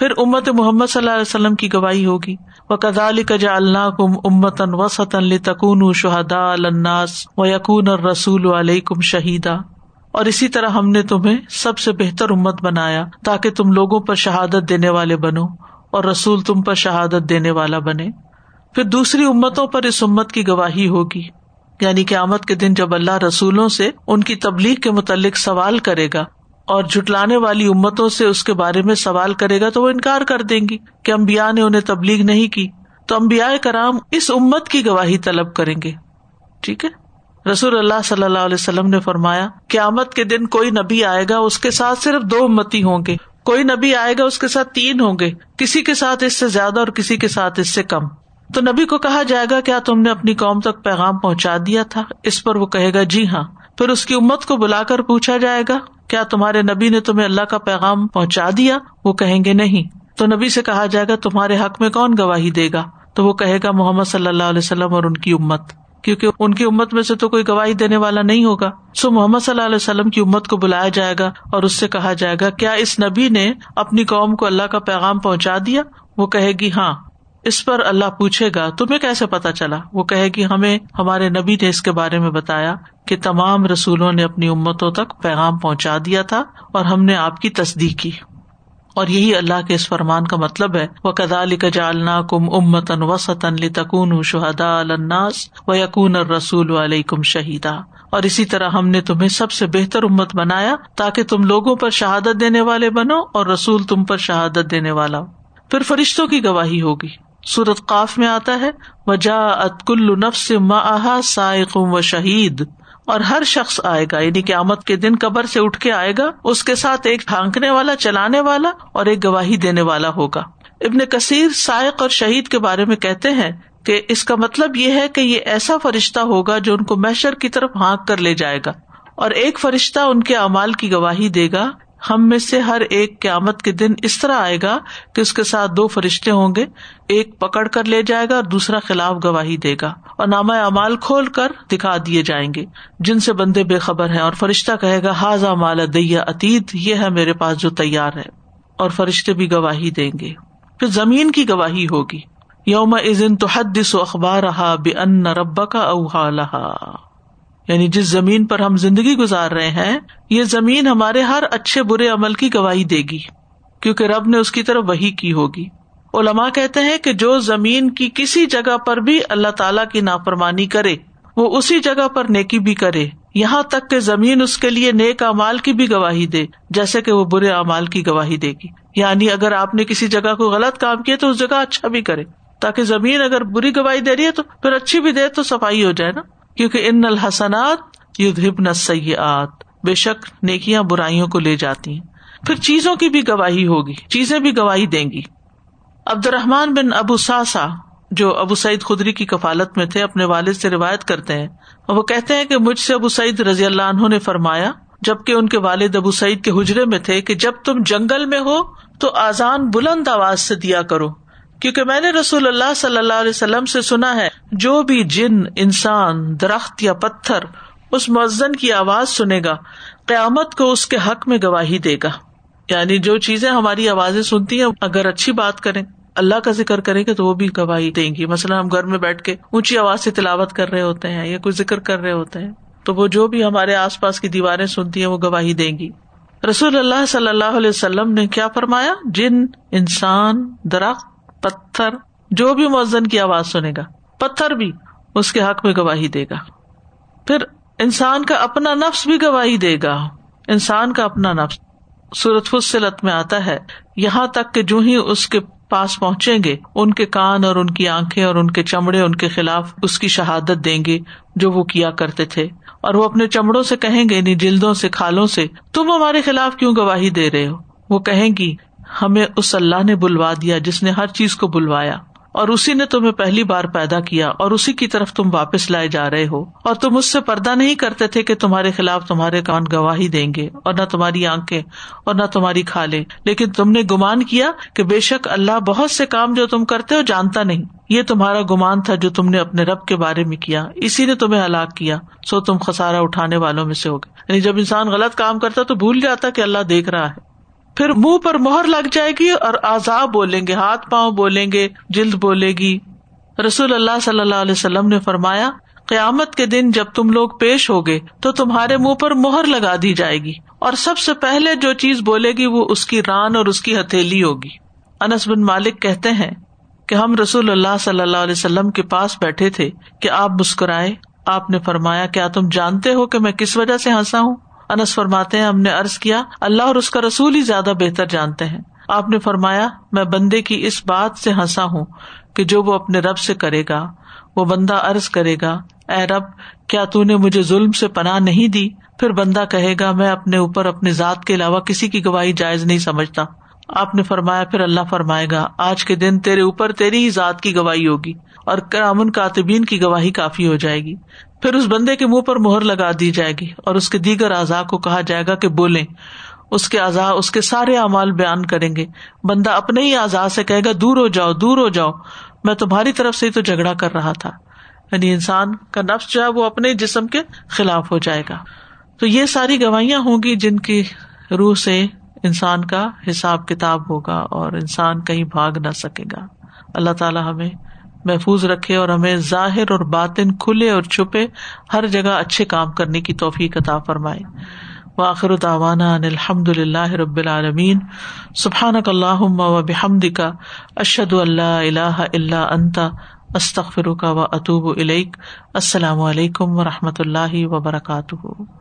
फिर उम्मत मोहम्मद वसल्लम की गवाही होगी व कदाल कजालना कुम उम्मतन वसतन तकून शहदा अलन्नास व यकून रसूल अलैकुम शहीदा और इसी तरह हमने तुम्हें सबसे बेहतर उम्मत बनाया ताकि तुम लोगों पर शहादत देने वाले बनो और रसूल तुम पर शहादत देने वाला बने फिर दूसरी उम्मतों पर इस उम्मत की गवाही होगी यानी कि आमद के दिन जब अल्लाह रसूलों से उनकी तबलीग के मुतलिक सवाल करेगा और झुटलाने वाली उम्मतों से उसके बारे में सवाल करेगा तो वो इनकार कर देंगी कि अम्बिया ने उन्हें तबलीग नहीं की तो अम्बिया कराम इस उम्मत की गवाही तलब करेंगे ठीक है रसूल अल्लाह सल्लल्लाहु अलैहि वसल्लम ने फरमाया क्यामत के दिन कोई नबी आएगा उसके साथ सिर्फ दो उम्मती होंगे कोई नबी आएगा उसके साथ तीन होंगे किसी के साथ इससे ज्यादा और किसी के साथ इससे कम तो नबी को कहा जाएगा क्या तुमने अपनी कौम तक पैगाम पहुंचा दिया था इस पर वो कहेगा जी हाँ फिर उसकी उम्मत को बुलाकर पूछा जाएगा क्या तुम्हारे नबी ने तुम्हें अल्लाह का पैगाम पहुँचा दिया वो कहेंगे नहीं तो नबी से कहा जाएगा तुम्हारे हक में कौन गवाही देगा तो वो कहेगा मोहम्मद सल्लाम और उनकी उम्मत क्योंकि उनकी उम्मत में से तो कोई गवाही देने वाला नहीं होगा सो मोहम्मद सल्लल्लाहु अलैहि की उम्मत को बुलाया जाएगा और उससे कहा जाएगा क्या इस नबी ने अपनी कौम को अल्लाह का पैगाम पहुँचा दिया वो कहेगी हाँ इस पर अल्लाह पूछेगा तुम्हे कैसे पता चला वो कहेगी हमें हमारे नबी ने इसके बारे में बताया कि तमाम रसूलों ने अपनी उम्मतों तक पैगाम पहुंचा दिया था और हमने आपकी तस्दीक की और यही अल्लाह के इस फरमान का मतलब है व कदालिक कजालना कुम उम्मतन वसतन लितकून शहदा वकून व रसूल रसूल कुम शहीदा और इसी तरह हमने तुम्हें सबसे बेहतर उम्मत बनाया ताकि तुम लोगों पर शहादत देने वाले बनो और रसूल तुम पर शहादत देने वाला फिर फरिश्तों की गवाही होगी सूरत काफ में आता है वजा अतकुल्लु नफ्स माहा सायकुम व शहीद और हर शख्स आएगा यानी कि आमद के दिन कबर से उठ के आएगा उसके साथ एक ढांकने वाला चलाने वाला और एक गवाही देने वाला होगा इबन कसीर सायक और शहीद के बारे में कहते हैं कि इसका मतलब ये है कि ये ऐसा फरिश्ता होगा जो उनको मैशर की तरफ हाँक कर ले जाएगा और एक फरिश्ता उनके अमाल की गवाही देगा हम में से हर एक क्यामत के दिन इस तरह आएगा कि उसके साथ दो फरिश्ते होंगे एक पकड़ कर ले जाएगा और दूसरा खिलाफ गवाही देगा और नामा अमाल खोल कर दिखा दिए जाएंगे जिनसे बंदे बेखबर हैं और फरिश्ता कहेगा हाजा माला दैया अतीत ये है मेरे पास जो तैयार है और फरिश्ते भी गवाही देंगे फिर जमीन की गवाही होगी यौम इजिन तो हदस अखबार रहा बे अन्न रब्बा का अहा यानी जिस जमीन पर हम जिंदगी गुजार रहे हैं ये जमीन हमारे हर अच्छे बुरे अमल की गवाही देगी क्योंकि रब ने उसकी तरफ वही की होगी उलमा कहते हैं कि जो जमीन की किसी जगह पर भी अल्लाह ताला की नाफरमानी करे वो उसी जगह पर नेकी भी करे यहाँ तक कि जमीन उसके लिए नेक अमाल की भी गवाही दे जैसे कि वो बुरे अमाल की गवाही देगी यानी अगर आपने किसी जगह को गलत काम किया तो उस जगह अच्छा भी करे ताकि जमीन अगर बुरी गवाही दे रही है तो फिर अच्छी भी दे तो सफाई हो जाए ना क्योंकि इन हसनात युद्ध युधिबन सयात बेशक नेकियां बुराइयों को ले जाती हैं फिर चीजों की भी गवाही होगी चीजें भी गवाही देंगी अब्दुलरहमान बिन अबू सासा जो अबू सईद खुदरी की कफालत में थे अपने वालिद से रिवायत करते हैं और वो कहते हैं कि मुझसे अबू सईद रजी अल्लाह ने फरमाया जबकि उनके वालिद अबू सईद के हजरे में थे कि जब तुम जंगल में हो तो आजान बुलंद आवाज से दिया करो क्योंकि मैंने रसूल अल्लाह सल्लल्लाहु से सुना है जो भी जिन इंसान दरख्त या पत्थर उस मुअज्जन की आवाज सुनेगा क्यामत को उसके हक में गवाही देगा यानी जो चीजें हमारी आवाजें सुनती है अगर अच्छी बात करें अल्लाह का जिक्र करेंगे तो वो भी गवाही देंगी मसला हम घर में बैठ के ऊंची आवाज से तिलावत कर रहे होते हैं या कोई जिक्र कर रहे होते हैं तो वो जो भी हमारे आस पास की दीवारें सुनती है वो गवाही देंगी रसूल अल्लाह सल्लल्लाहु ने क्या फरमाया जिन इंसान दरख्त पत्थर जो भी मुअजन की आवाज सुनेगा पत्थर भी उसके हक में गवाही देगा फिर इंसान का अपना नफ्स भी गवाही देगा इंसान का अपना नफ्स सूरत फुसलत में आता है यहाँ तक कि जो ही उसके पास पहुंचेंगे उनके कान और उनकी आंखें और उनके चमड़े उनके खिलाफ उसकी शहादत देंगे जो वो किया करते थे और वो अपने चमड़ों से कहेंगे इन जिल्दों से खालों से तुम हमारे खिलाफ क्यों गवाही दे रहे हो वो कहेंगी हमें उस अल्लाह ने बुलवा दिया जिसने हर चीज को बुलवाया और उसी ने तुम्हें पहली बार पैदा किया और उसी की तरफ तुम वापस लाए जा रहे हो और तुम उससे पर्दा नहीं करते थे कि तुम्हारे खिलाफ तुम्हारे कान गवाही देंगे और न तुम्हारी आंखें और न तुम्हारी खाले लेकिन तुमने गुमान किया कि बेशक अल्लाह बहुत से काम जो तुम करते हो जानता नहीं ये तुम्हारा गुमान था जो तुमने अपने रब के बारे में किया इसी ने तुम्हें हलाक किया सो तुम खसारा उठाने वालों में से हो गए यानी जब इंसान गलत काम करता तो भूल जाता की अल्लाह देख रहा है फिर मुंह पर मोहर लग जाएगी और आजा बोलेंगे हाथ पाँव बोलेंगे जिल्द बोलेगी रसूल अल्लाह सल्लल्लाहु अलैहि वसल्लम ने फरमाया क्यामत के दिन जब तुम लोग पेश हो गए तो तुम्हारे मुंह पर मोहर लगा दी जाएगी और सबसे पहले जो चीज बोलेगी वो उसकी रान और उसकी हथेली होगी अनस बिन मालिक कहते हैं कि हम रसूल अल्लाह सल्लल्लाहु अलैहि वसल्लम के पास बैठे थे कि आप मुस्कुराए आपने फरमाया क्या तुम जानते हो कि मैं किस वजह से हंसा हूँ अनस फरमाते हैं हमने अर्ज किया अल्लाह और उसका रसूल ही ज्यादा बेहतर जानते हैं आपने फरमाया मैं बंदे की इस बात से हंसा हूं कि जो वो अपने रब से करेगा वो बंदा अर्ज करेगा ए रब क्या तूने मुझे जुल्म से पनाह नहीं दी फिर बंदा कहेगा मैं अपने ऊपर अपने जात के अलावा किसी की गवाही जायज नहीं समझता आपने फरमाया फिर अल्लाह फरमाएगा आज के दिन तेरे ऊपर तेरी ही जात की गवाही होगी और करामन कातबीन की गवाही काफी हो जाएगी फिर उस बंदे के मुंह पर मोहर लगा दी जाएगी और उसके दीगर आजा को कहा जाएगा कि बोले उसके आजा उसके सारे अमाल बयान करेंगे बंदा अपने ही आजा से कहेगा दूर हो जाओ दूर हो जाओ मैं तुम्हारी तरफ से ही तो झगड़ा कर रहा था यानी इंसान का नफ्स जो है वो अपने जिसम के खिलाफ हो जाएगा तो ये सारी गवाहियां होंगी जिनकी रूह से इंसान का हिसाब किताब होगा और इंसान कहीं भाग ना सकेगा अल्लाह ताला हमें महफूज रखे और हमें जाहिर और बातिन खुले और छुपे हर जगह अच्छे काम करने की तोफ़ी अता फरमाए वाखिर दावाना अनिलहमदिल्ला रबालमीन सुबहानकल्लाम वबहमदिका अशद अल्ला अंता अस्तफ़िर व अतूब इलैक असलकम वरहमल वबरकू